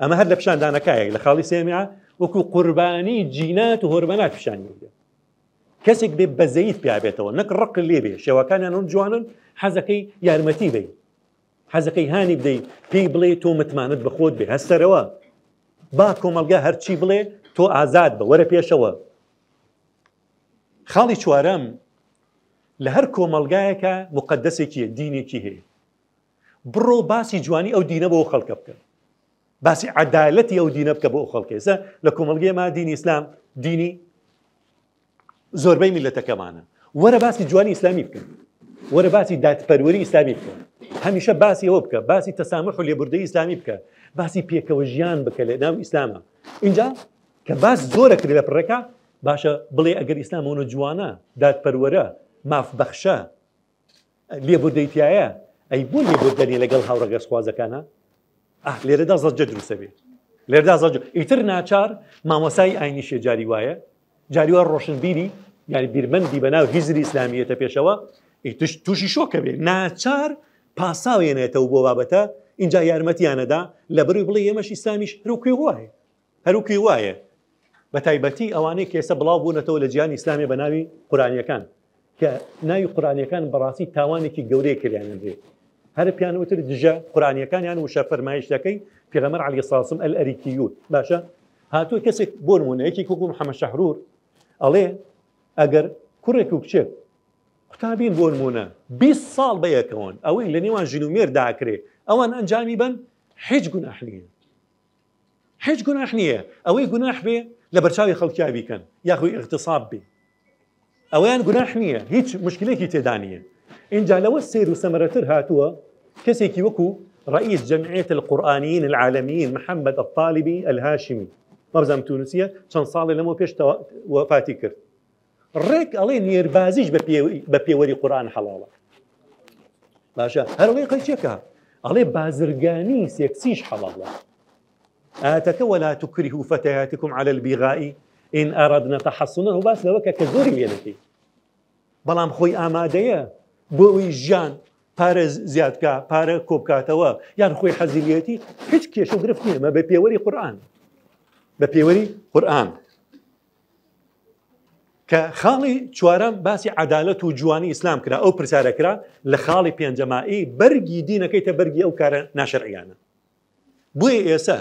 ئەمە هەر لە پیشاندانەکایە لە وەکو قوربانی جینات و هۆربەنات پیشانی بێ کەسێک بێ بەزەیت پیابێتەوە نەک ڕق لێ بێ شێوەکانیان ئەو جوانن حەزەکەی یارمەتی بی حەزەکەی هاانی بدەیت پێی بڵێ تۆ متمانت بەخۆت بێ هەستەرەوە با کۆمەلگا هەرچی بڵێ تۆ ئازاد بە وەرە پێشەوە خاڵی چوارەم لە هەر کۆمەلگایەکە مقدسێکیە دینێکی هەیە بڕۆ باسی جوانی ئەو دینە بۆ خەڵکە بکەن باسی عدالەتی ئەو دینە بکە بۆ خەڵکێسە لە کۆمەلگەێمە دینی ئیسلام دینی زۆربەی میلەتەکەمانە وەرە باسی جوانی ئیسلامی بکەن وەرە باسی دادپەروەری ئیسلامی بکەن هەمیشە باسی ئەوە بکە باسی تەسامح و لێبوردەی ئیسلامی بکە باسی پێکەوە ژیان بکە لە ناو ئیسلامە اینجا کە باس زۆرە کرد لە پڕەکە باشە بڵێ ئەگەر ئیسلامەوە جوانە دادپەروەرە مافبەخشە لێبوردەیتیایە ئەی بوو لێبوردەنی لەگەڵ هاوڕەگەر سوازەکانە لێرەدا زەجە دروسەبێ لێردا زەج ئیتر ناچار مامۆسای ئاینی شێجاری وایە جاریوە ڕۆشنبیری یاری بیرمەندی بەناو هیزری ئسلامیەتە پێشەوە ئیتش تووشی شۆکە بێ ناچار پاساوێنێتەوە بۆ بابەتە اینجا یارمەتیانەدا لە بڕی بڵێ ئێمەش ئسلامیش هەروکی وایە هەروکی وایە بە تایبەتی ئەوانەی کێسە بڵاو بوونەتەوە لە جیانی ئسلامی بە ناوی قورانیەکان کە ناوی قورانیەکان بەڕاستی تاوانێکی گەورەی کردیانە بێت هەر پیانوتر دژە قورانیەکانیان وشە فەرمایشەکەی پێغەمەر علی ساسم ئەل ئەریکیوت باشە هاتووە کەسێک بۆ نمونەیەکی کوکو محەممە شەحرور ئەڵێ ئەگەر کوڕێک و کچێک قوتابین بۆ نمونە 20 ساڵ بەیەکەون ئەوەی لە نێوان ژنومێر أو أن ئەنجامی بن هیچ حج نییە نية گوناح نییە ئەوەی گوناح بێ لە بەرچاوی خەڵکیا بیکەن یاخۆی اقتصاب بێ ئەویان گوناح نییە هیچ مشکلێکی تدانية إن جا لو السير سەمەرەتر هاتوا كسيكي وكو رئيس جمعية القرآنيين العالميين محمد الطالبي الهاشمي تونسية كان صالي چەند ساڵی وفاتي پێش ريك کرد نير بازيج ببيوري قرآن حلالة باشا هل باشە هەرڵێ قەچێکە ئەڵێ بازرقاني سيكسيش حلالة آتك ولا تكرهوا فتياتكم على البغاء إن أردنا تحصنا وباس لوكا کە زۆری لێ خوي بەڵام خۆی بوي جان پارە زیادکە پارە کۆبکاتەوە یان خۆی حەزیلیەتی هیچ کێشە گرفت نیمە بە پێوەری قورآن بە پێوەری قورآن کە خاڵی چوارەم باسی عدالەت و جوانی ئیسلام کرا ئەو پرسیارەکرا لە خاڵی پێنجەمایی بەرگی دینەکەی تە بەرگی ئەو کارە ناشرعیانە بۆیە ئێسا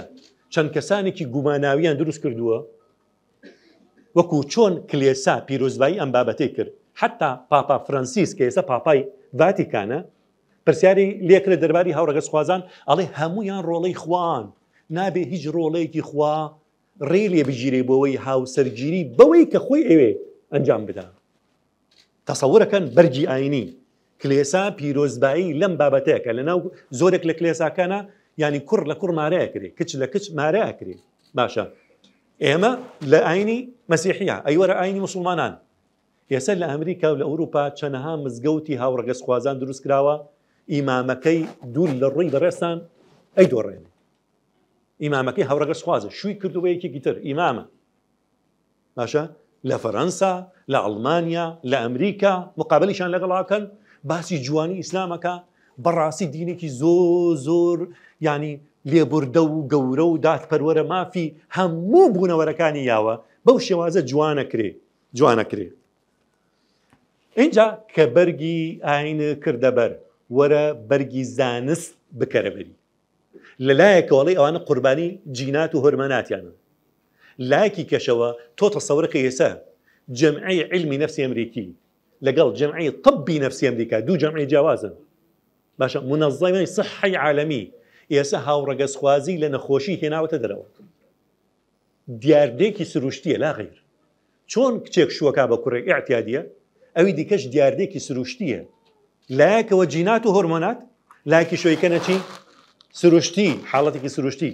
چەند کەسانێکی گوماناویان دروست کردووە وەکو چۆن کلێسا پیرۆزبایی ئەم بابەتەی کرد حتا پاپا فرانسیس کە ئێستا پاپای ڤاتیکانە پرسیاری لێکرێت دەرباری هاوڕگەس خوازان ئەڵێ هەمویان ڕۆڵەی خوان نابێ هیچ ڕۆڵەیەکی خوا ڕێ لێ بژیرێ بۆەوەی هاوسەرگیری بەوەی کە خۆی ئەوێ ئەنجام بدە تەسەورەکەن بەرجی ئاینی کلێسا پیرۆزبایی لەم بابەتەیەکە لە ناو زۆرێک لە کلێساکانە ینی کوڕ لە کوڕ مارەیەکرێ کچ لە کچ مارەیەکرێ باشە ئێمە لە ئاینی مەسیحە ئەیوەرە ئاینی مسلمانان ئێستا لە ئەمریکا و لە ئەوروپا چەنەها مزگەوتی هاوڕگەس خوازان دروست کراوە ئیمامەکەی دوور لە ڕووی بەڕێستان ئەی دۆڕێنێ ئیمامەکەی هەورەگەش خوازە شووی کردوەیەکی گیتر ئیمامە باشە لە فەەنسا لە ئەڵمانیا لە ئەمریکا مقابلیشان لەگەڵاکەن باسی جوانی ئیسلامەکە بەڕاستی دینێکی زۆر زۆر ینی لێبوردە و گەورە و دادپەروەرە مافی هەموو بوونەوەرەکانی یاوە بەو شێوازە جوانەکرێ جوانەکرێ. اینجا کە بەرگی ئاینە کردەبەر وەرە بەرگی زانست بکەرەبەری لەلایەکەوەڵی ئەوانە قوربانی جینات و هۆرماناتیانە لایکی کەشەوە تۆ تەسەورەکە ئێسا جەمعی علمی نفسی ئەمریکی لەگەڵ جەمعی طببی نفسی ئەمریکا دوو جەمعی جیاوازن باشە منەزڵی سحی عالەمی ئێسا هاوڕەگەزخوازی لە نەخۆشی هێناوەتە دەرەوە دیاردێکی سروشتیە لا غیر چۆن کچێک شووەکە بە کوڕێک ئاعتیادیە ئەوی دیکەش دیاردێکی سروشتیە لایەکەوە جینات و هۆرمۆنات لایکی شویکەنە چی سروشتی حاڵەتێکی سروشتی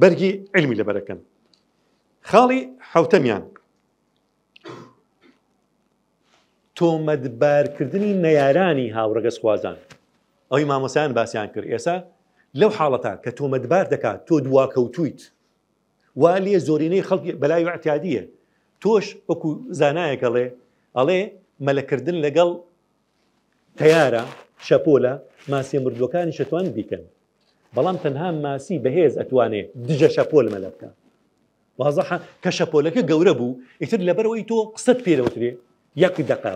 بەرگی علمی لەبەرەکەن خاڵی حوتەمیان تۆمەدبارکردنی نەیارانی هاوڕگەس خوازان ئەوی مامۆسایان باسییان کرد ئێسا لەو حاڵەتە کە تۆمەدبار دەکات تۆ دواکەوتیت وا لێ زۆرینەی خەڵکی بەلای عتیادیە تۆش وەکو زانایەکەڵێ ئەڵێ مەلەکردن لەگەڵ تیارە شەپۆلە ماسی مردوەکانی شتوان بیکەن بەڵام تەنها ماسی بەهێز ئەتوانێ دژە شەپۆل مەلە بکە وازە کە شەپۆلەکە گەورە بوو ئیتر لەبەرەوەی تۆ قسەت پێرەوترێ یەک دقا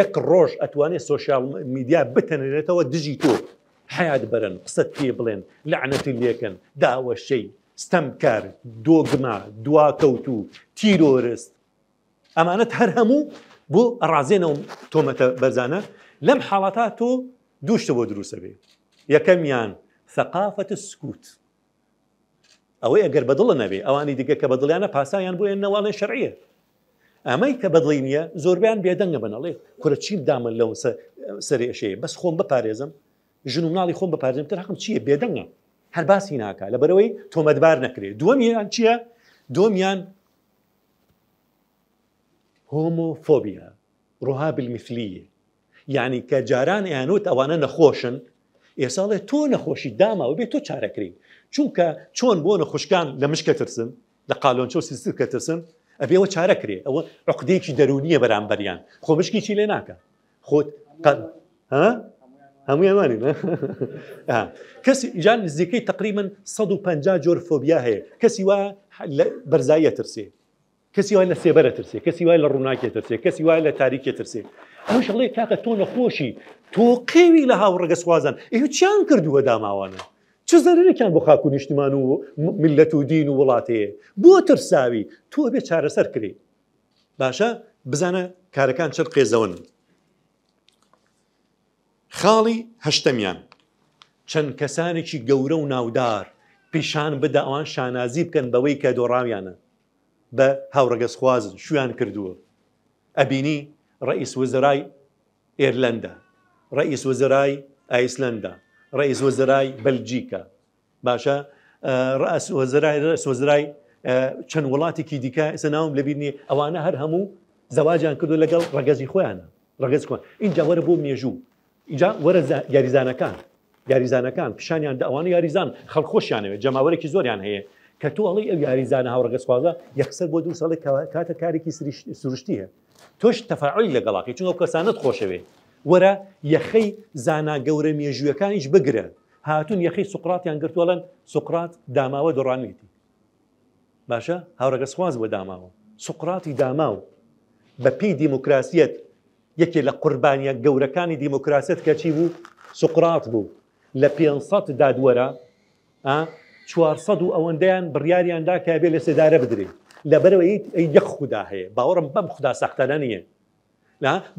یەک ڕۆژ ئەتوانێت سوۆشال میدیا بتەنێتەوە دژی تۆ حیات بەرن قسەت پێ بڵێن لەعنەتی لێکن داوە شەی ستەمکار دۆگما دواکەوتو تیرۆرست ئەمانەت هەر هەموو بۆ ڕازێنەوە تۆمەتە بەرزانە لەم حاڵەتا تۆ دووشتە بۆ دروستە بێ یەکەمیان ثقافەت سکووت ئەوەی ئەگەر بەدڵە نەبێ ئەوانی دیگە کە بەدڵیانە پاسایان بۆ نەواڵێ شەرعە ئەمەی کە بەدڵی نییە زۆربیان بێدەنگە بنەڵێ کورە چیم دامە لەو سەرێشەیە بەس خۆم بپارێزم ژنومناڵی خۆم بپارێزم تر حقم چییە بێدەنگە هەر باسی ناکە لە بەرەوەی تۆمەتبار نەکرێت دووەمیان چییە دۆمیان هۆمۆفۆبیە ڕۆها بالمیفلیە یعنی کە جاران یانوت ئەوانە نەخۆشن ئێساڵێ تۆ نەخۆشی داماوە بێت تۆ چارەکرین چونکە چۆن بۆ نەخشکان لە مشکە ترسن لە قالۆنچە و سیستر کە ترسن ئەبێەوە چارەکرێ ئەوە عقدێکی دەرونیە بەرامبەریان خۆمشکی چی لێ ناکە خۆت هەموویانوانین کەسی جان نزیکەی تقریبن 150 جۆر فۆبیا هەیە کەسی وا بەرزایە ترسێ کەسی وای لە سێبەرە ترسێ کەسی وای لە ڕووناکێ ترسێ کەسی وای لە تاریکێ ترسێ ئەوشڵێ کاکە تۆ نەخۆشی تۆ قێوی لە هاوڕگە سوازان ئێ چیان کردووە داماوانە چ زەرەکان بۆ خاکو نیشتمان و ملت و دین و وڵاتەیە بۆ ترساوی تۆ بێ چارەسەر کرێ باشە بزانە کارەکان چر قێزەون خاڵی هەشتەمیان چەند کەسانێکی گەورە و ناودار پیشان بدە ئەوان شانازی بکەن بەوەی کە دۆڕاویانە بە هاوڕگەس خوازن شویان کردووە ئەبینی ڕئیس وەزرای ئێرلندا ڕئیس وەزرای ئایسلندا ڕئیس وەزرای بەلجیکە باشە ڕئسوەزرای ڕسوەزرای چەند وڵاتێکی دیکە ئێستا ناوم لەبیرنی ئەوانە هەر هەموو زەواجان کردو لەگەڵ ڕگەزی خۆیانە ڕگەز کوان اینجا وەرە بۆ مێژوو اینجا وەرە یاریزانەکان یاریزانەکان پیشانیان داوانە یاریزان خەڵخۆشیانەوێت جەماوەرەی زۆریان هەیە کە تۆ ئەڵی ئەو یاریزانە هاوڕگە سوازە یەخسەر بۆ دوو ساڵی کاتە کارێکی سروشتیە تۆش تەفاعلی لەگەڵاکی چون ئەو کەسانت خۆشەوێ وەرە یەخەی زانا گەورە مێژوویەکانیش بگرە هاتون یەخی سوقراتیان گرتووەڵەن سوقرات داماوە دۆڕانویەتی باشە هاوڕگە سواز بۆ داماوە سوقراتی داماو بە پێی دیموکراسیەت یەکێ لە قوربانیە گەورەکانی دیموکراسەت کەچی بوو سوقرات بوو لە 500 دادوەرە 400 و ئەوەندەیان بڕیاریاندا کە بێ لە سێدارە بدرێت لەبەرەوە یەک خوددا هەیە باوەڕم بەم خوددا سەختەدا نییە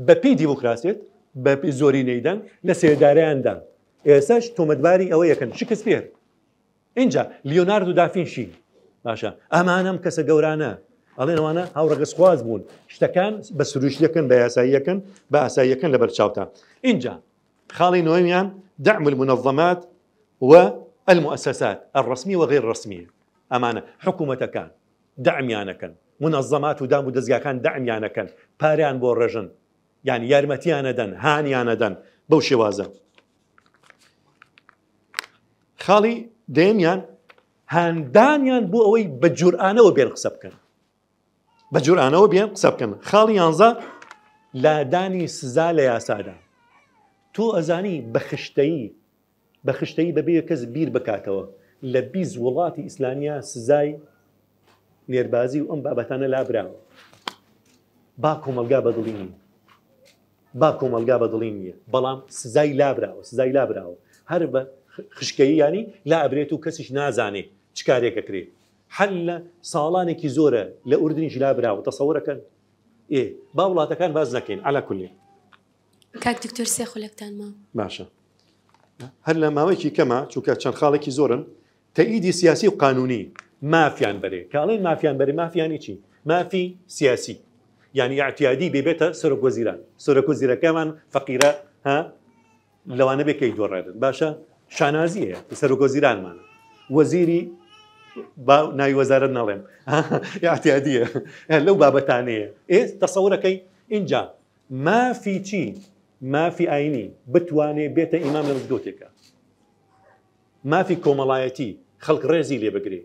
بەپی دیموکراسێت بە زۆری نەیدەن لە سێدارەیاندا ئێساش تۆمەتباری ئەوە یەکەن شکست پێر اینجا لیۆنارد و دافینشی باشە ئەمانم کەسە گەورانە ئەڵێنەوانە هاوڕگەسخواز بوون شتەکان بە سروشیەکەن بە یاساییەکەن بە ئاساییەکەن لە بەرچاوتە اینجا خاڵی نوێمیان دەعمل منەظەمات و المؤسسات الرسمية وغير الرسمية أمانة حكومة كان دعم کەن منظمات ودام دام كان دعم دعمیانە باريان پاریان بۆ ڕێژن یان دن هاانیانەدەن بەو شێوازە خاڵی دێمیان هەندانیان بۆ ئەوەی بە جورآانەوە بێن قسە بکەن بە جورآانەوە بێن قسە خالي يانزا لا داني سزا لە سادة تو أزاني بە بە خشتایی بەبێ کەس بیر بکاتەوە لە بیز وڵاتی ئیسلامیا سزای نێربازی و ئەم بابەتانە لابراوە با کۆمەلگا بەدڵینی با کۆمەلگا بەدڵین نیە بەڵام سزای لابراوە سزای لابراوە هەر بە خشکایی ینی لا ئەبرێت و کەسیش نازانێ چکارێکە کرێت حل لە ساڵانێکی زۆرە لە ئوردنیش لابراوە تەسەورەکەن ئێ با وڵاتەکان باز نەکەین ئالا کولی کاک دکتۆر سێخولەکتان ما باشە هەر لە ماوەیەکی کەمە چووکە چەند خاڵێکی زۆرن تەئیدی سیاسی و قانونی مافیان بەرێ کاڵێن مافیان بەرێ مافیانی چی مافی سیاسی یعنی اعتیادی ببێتە سەرۆکۆزیران سەرۆکۆزیرەکەمان فەقیرە ها لەوانە بێکی دۆڕێدن باشە شانازیە سەرۆکۆزیرانمانە وەزیری ناوی وەزارت نەڵێم اعتیادیە لەو بابەتانەیە ئێ تەسەورەکەی اینجا مافی چی ما في مافی ئاینی بتوانێ بێتە ئیمام لە مزگەوتێکە مافی کۆمەڵایەتی خەڵک ڕێزی لێ بگرێ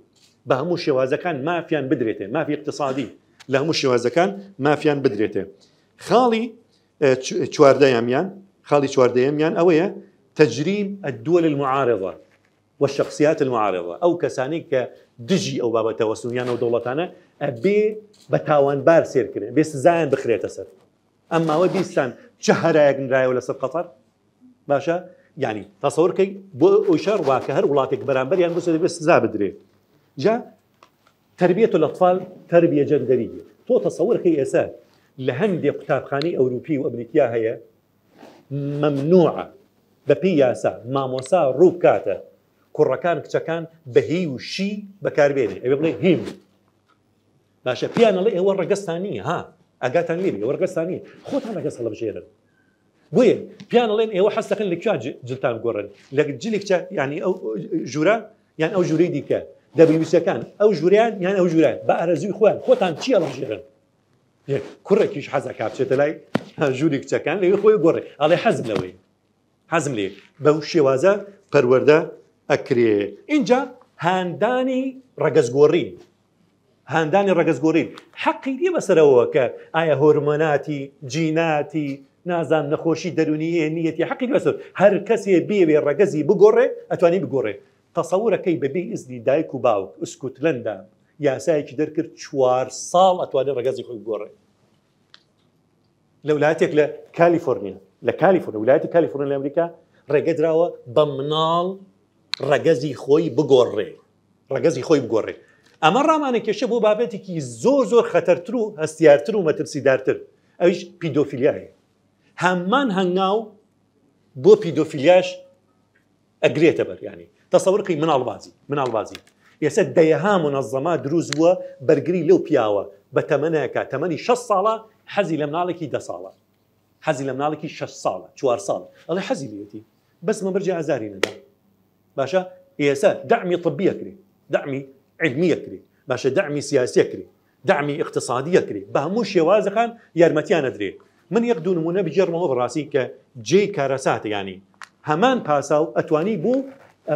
بە ما شێوازەکان مافیان بدرێتێ مافی اقتصادی ما فيان بدريته خالي بدرێتێ آه، يميان خالي خاڵی يميان اويا تجريم الدول المعارضة والشخصيات المعارضة أو كسانيك دجي أو بابا توسونيان أو دولتانا أبي بتاوان بار سيركري بس زاين بخريت سر ئەمما ئەوە بیستان چه ولا سر قطر باشا يعني ینی تەسەورکەی بۆ ئەوشار واکە هەر وڵاتێک بەرامبەریان يعني بۆ بس سزا بدرێت جا تربية الأطفال تربية جندرية تو تصور كي أساس لهندي خاني أوروبي وأمريكيا هي ممنوعة ما ماموسا روب كاتا كوركان كتشكان بهي وشي بكاربيني أبي بلي هيم باشا بيانا لي هو الرقص ثانية ها ئەگاتان لێبی وەرگستانی خۆتان ئەگە سەڵ بژێرن بۆیە پیانڵێن ئێوە حەستەکەن لە کوان جلتان گۆڕن لە جلێک ینی ئەو ژورە یان ئەو ژوری دیکە دەبیویسەکان ئەو ژوریان یان ئەو ژورە بە ئارەزوی خوان خۆتان چیە لەژێرن کوڕێکیش حەزە کاپچێتە لای ژووری کچەکان لەوێ خۆی گۆڕێ ئەڵێ حەزم لەوەی حەزم لێ بەو شێوازە پەروەەردە ئەکرێ اینجا هاندانی ڕەگەزگۆڕی هاندانی ڕگەزگۆرین حەقی دی بەسەرەوە کە ئایا هۆرمۆناتی جیناتی نازان نەخۆشی دەرونیە نیەتی حەقی بەسەر هەر کەسێ بێوێ ڕگەزی بگۆڕێ ئەتوانی بگۆڕێ تەسەورەکەی بەبێ ئزدی دایک و باوک ئوسکوتلندا یاسایکی دەرکرد چوار ساڵ ئەتوانێت ڕگەزی خۆی گۆڕێ لە وڵاتێک لە کالیفۆرنیا لە کالیفۆرن ولاتی کالیفۆرن لە ئەمریکا ڕێگەدراوە بە مناڵ ڕگەزی خۆی بگۆڕێ ڕگەزی خۆی بگۆڕێ اما کشه ئەمە ڕامانەکێشە بۆ بابەتێکی زۆر زۆر خەتەرتر و هەستیارتر و مەترسیدارتر ئەویش پیدۆفیلیایە هەممان هەنگاو بۆ پیدۆفیلیاش ئەگرێتە بەریانی تەسەورقی مناڵبازی دیه ها منظمه دروز دروست برگری لو لەو پیاوە تمنه تەمەنەکە تمنی 6 ساله حزی لە که ده ساله حزی لە که 6 ساله چوار ساله ساڵ ئەڵێ حەزی لێتی بەس مەبرجە ئازاری نەدا باشە دعمی طبیه کری دعمی علمی کری باشه دعمی سیاسی کری دعمی اقتصادی کری به همون شێوازە خان یارمەتیان ئەدرێ من یەک دوو نمونە بجێڕمەوە بەڕاستی کە جێ کارەساتە ینی يعني. هەمان پاساڵ بو بوو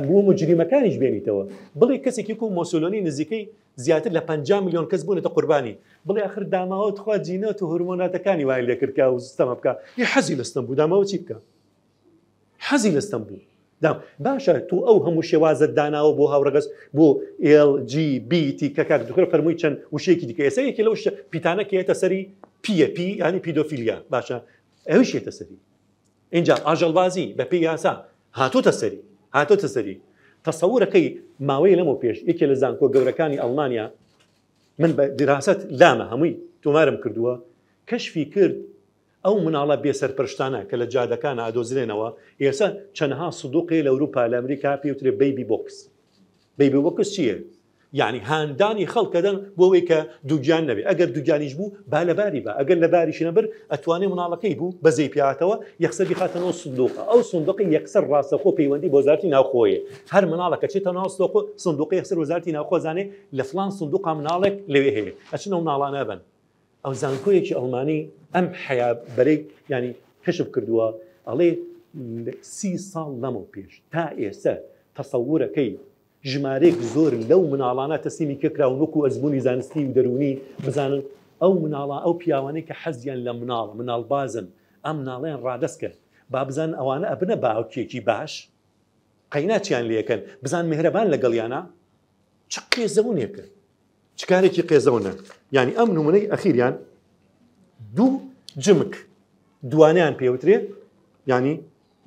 بوو مجریمەکانیش بيني تو بلي كسي كيكو نزیکەی نزيكي زياده ل 5 مليون كسبونه قوربانی بڵێ آخر داماوەت خوا جینەت و هورمۆناتەکانی وای لێکردکە و ستەمە يحزي ی حەزی لەستم بوو داماوە چی دام باشە تو ئەو هەموو شێوازت داناوە بۆ هاوڕگەز بۆ LGBT کە کاک دوکر فەرمووی چەند وشەیەکی دیکە ئێسەیەکی لەو پیتانە کێتە سەری PP ینی پیدۆفیلیا باشە ئەوش ێتە سەری اینجا ئاژەڵوازی بە پێی یاسا هاتوتە سەری هاتوتە سەری تەسەورەکەی ماوەی لەمە پێش یەکێ لە زانکۆ گەورەکانی ئەڵمانیا من بە دراست لامە هەمووی تۆمارم کردووە کەشفی کرد ئەو مناڵە بێسەر پرشتانە کە لە جادەکانە ئادۆزرێنەوە ئێستا چەندها سودوقی لە ئەوروپا لە ئەمریکا پێوترێ بیبی بۆکس بیبی بۆکس چییە؟ یعنی هاندانی خەڵکەدەن بۆەوەی کە دووگیان نەبێ ئەگەر دووگانیش بوو با لەباری بە ئەگەر لەباریش نەبەر ئەتوانێ مناڵەکەی بوو بەزەی پیاتەوە یەخسەری خاتەنەوە سندوقە ئەو سندوقی یەکسەر ڕاستەخۆ پەیوەندی بۆزارتی ناوخۆیە هەر مناڵەکە چێتە ناوستۆخۆ سندوقی یەخسەر وەزارتی ناوخۆزانێ لە فلان سندوقا مناڵێک لەوێ هەیە ئەچنەوە مناڵانە بن ئەو زانکۆیەکی ئەڵمانی ئەم حیا بەرەی ینی کەشف کردووە ئەڵێ سی ساڵ لەمە پێش تا ئێستا تەسەورەکەی ژمارێک زۆر لەو مناڵانە تەسیمی کراون وەکو ئەزبوونی زانستی و دەرونی بزانن ئەو مناڵە ئەو پیاوانەی کە حەزیان لە مناڵ مناڵ بازن ئەم مناڵیان ڕادست کرد با بزان ئەوانە ئەبنە باوکێکی باش قەیناچیان لەکەن بزان مهرەبان لەگەڵیانە چ قێزەبوونێ کرد چکارێکی قێزەونە ینی ئەم نمونەی ئەخیریان دوو جمک دوانیان پێوترێ ینی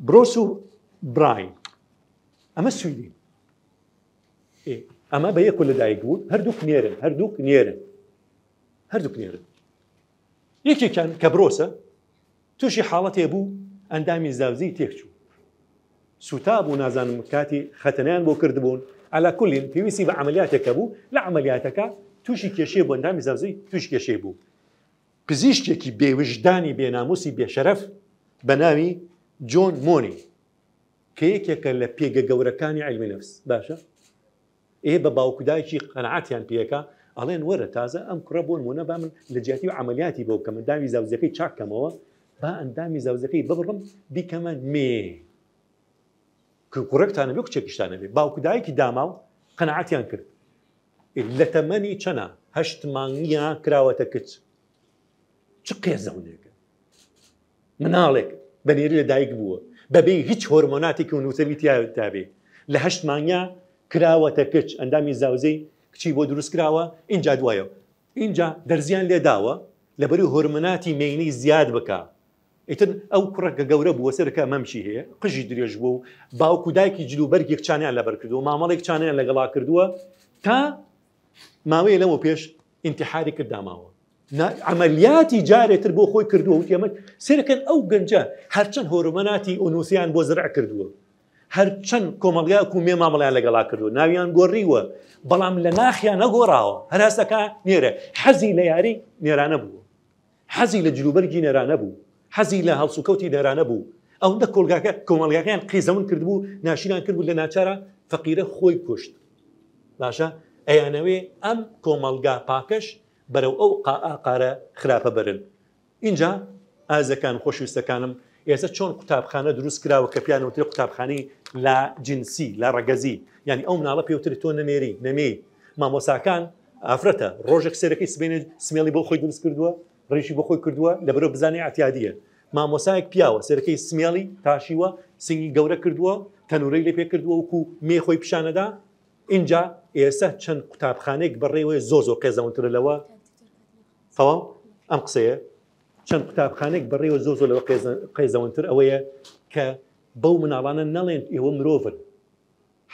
برۆس و براین ئەمە سویدی ئەمە بە یەک لەدایک بوو هەردوو نێرن هەردوو نێرن هەردوو نێرن یەکێکان کە برۆسە تووشی حاڵەتێ بوو ئەندامی زاوزی تێکچوو سوتا بوو نازانم کاتی خەتەنیان بۆ کردبوون ئالا کولین پێویستی بە ئەعملیاتێکە بوو لە ئەعملیاتەکە تووشی کێشێ بۆ ئەندامی زازوی توش کێشێ بوو پزیشتێکی بێوژدانی بێناموسی بێشەرف بە ناوی جۆن مۆنی کە یەکێکە لە پێگە گەورەکانی علمی نفس باشە ئێ بە باوکودایکی قەنعاتیان پێەکە ئەڵێن وەرە تازە ئەم کوڕە بۆن مونە با من لە جیاتی و ئەعملیاتی بۆ کەمە داوی زاوزەکەی چاکەمەوە با ئەندامی زاوزەکەی ببڕم بیکەمە مێ کوڕێکتانە بێ کچێکیشتانە بێ باوکو دایکی داما و قەنەعاتیان کرد لە تەمەنی چەنە هەشت مانگیە کراوەتە کچ چ قێزەونێکە مناڵێک بەنێری لە دایک بووە بەبێ هیچ هۆرمۆناتێکی و نووسەوی تیاوێتتابێ لە هەشت مانگە کراوەتە کچ ئەندامی زاوزەی کچی بۆ دروست کراوە اینجا دوایە اینجا دەرزیان لێداوە لەبەری هۆرمۆناتی مینەی زیاد بکە ئیتن ئەو کوڕەکە گەورە بووە سەرەکە مەمشی هەیە قژی درێژ بوو و باوکو دایکی جلوبەرگێک چانیان لەبەر کردووە مامەڵێک چانیان لەگەڵا کردووە تا ماوەیە لەمە پێش انتحاری کرداماوە عملیاتی جارێتر بۆ خۆی کردووە وتیەمە سرەکەن ئەو گەنجە هەرچەند هۆرمەناتی ئۆنووسیان بۆ زرع کردووە هەرچەند کۆمەڵگا و مێ مامەڵیان لەگەڵا کردو ناویان گۆڕیوە بەڵام لە ناخیان نەگۆڕاوە هەراسەکە نێرە حەزی لە یاری نێرانە بوو حەزی لە جلوبەرگی نێرانە بوو حەزی لە هەڵسوکەوتی دەرانە بوو ئەو دە کۆلگاکە کۆمەلگاکەیان قیزەون کردبوو ناشیران کردبوو لە ناچارە فەقیرە خۆی کوشت باشە ئەیانەوێ ئەم کۆمەلگا پاکەش بەرەو ئەو قاقارە خراپە بەرن اینجا ئازەکان خۆشویستەکانم ئێستا چۆن قوتابخانە دروست کراوە کە پیانوتری قوتابخانی لا جنسی لا ڕگەزی یعنی ئەو ناڵە پێوتری تۆ نەمێری نەمێ مامۆساکان ئافرەتە ڕۆژێک سەرەکەی سمێنێ سمێڵی بۆ خۆی دروست کردووە ڕێژی بە خۆی کردووە لەبەرۆ بزانانی ئاتیادیە مامۆسایەک پیاوە سەرەکەی سمیاڵی تاشیوە سنگی گەورە کردووە تەنورەی لێ پێ کردووە وکو مێ خۆی پیشانەدا اینجا ئێستا چەند قوتابخانێک بەڕێوەیە زۆر زۆر قێزەونترلەوە فەوا ئەم قسەیە چەند قوتابخانێک بەڕێوە زۆ زۆر لەوە قێزەونتر ئەوەیە کە بەو مناڵانە نەڵێن ئێوە مرۆڤن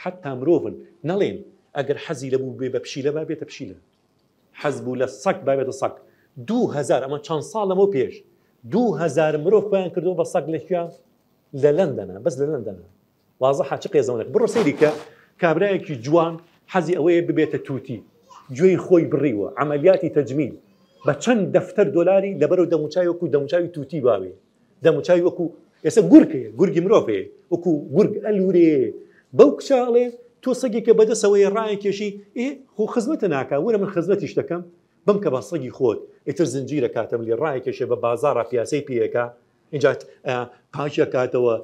حتا مرۆڤن نەڵێن ئەگەر حەزی لەبوو بێ بە پشیلە با بێتە پشیلە حەز بوو لە سەک با بێتە سەک دوهزار ئەمە چەند ساڵەمە پێش دوهزار مرۆڤ پێیان کردو بە سەگ لەکییا لە لەندەنا بەس لە لەندەنا وازە حچ قێزەڵێت بڕۆ سەیریکە کابراایەکی جوان حەزی ئەوەیە ببێتە تووتی گوێی خۆی بڕیوە ئەعملیاتی تەجمیل بە چەند دەفتەر دلاری لەبەرو دەموچای وەکو دەموچاوی تووتی باوێ دەموچای وەکو ئێستا گورکەیە گورگی مرۆڤێ وەکو گورگ ئەلورێ بەو کچاڵێ تۆ سەگێکە بەدەسەوەی ڕایە کێشی ئێ خۆ خزمەتە ناکە وەرە من خزمەتیش دەکەم بمکە بە سەگی خۆت ئیتر زنجیرە کاتەملی ڕای کێشێ بە بازارە پیاسی پێەکە اینجا پاچە کاتەوە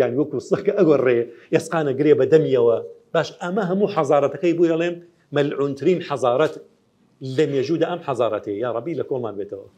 یان وەکو سەکە ئەگەڕێ ئێسقانە گرێ بە و باش ئەمە هەموو حەزارەتەکەی بووی ئەڵێم مەلعونترین حەزارەت لم مێژوودا ام حەزارەتی یا ڕبی لە کۆمان بێتەوە.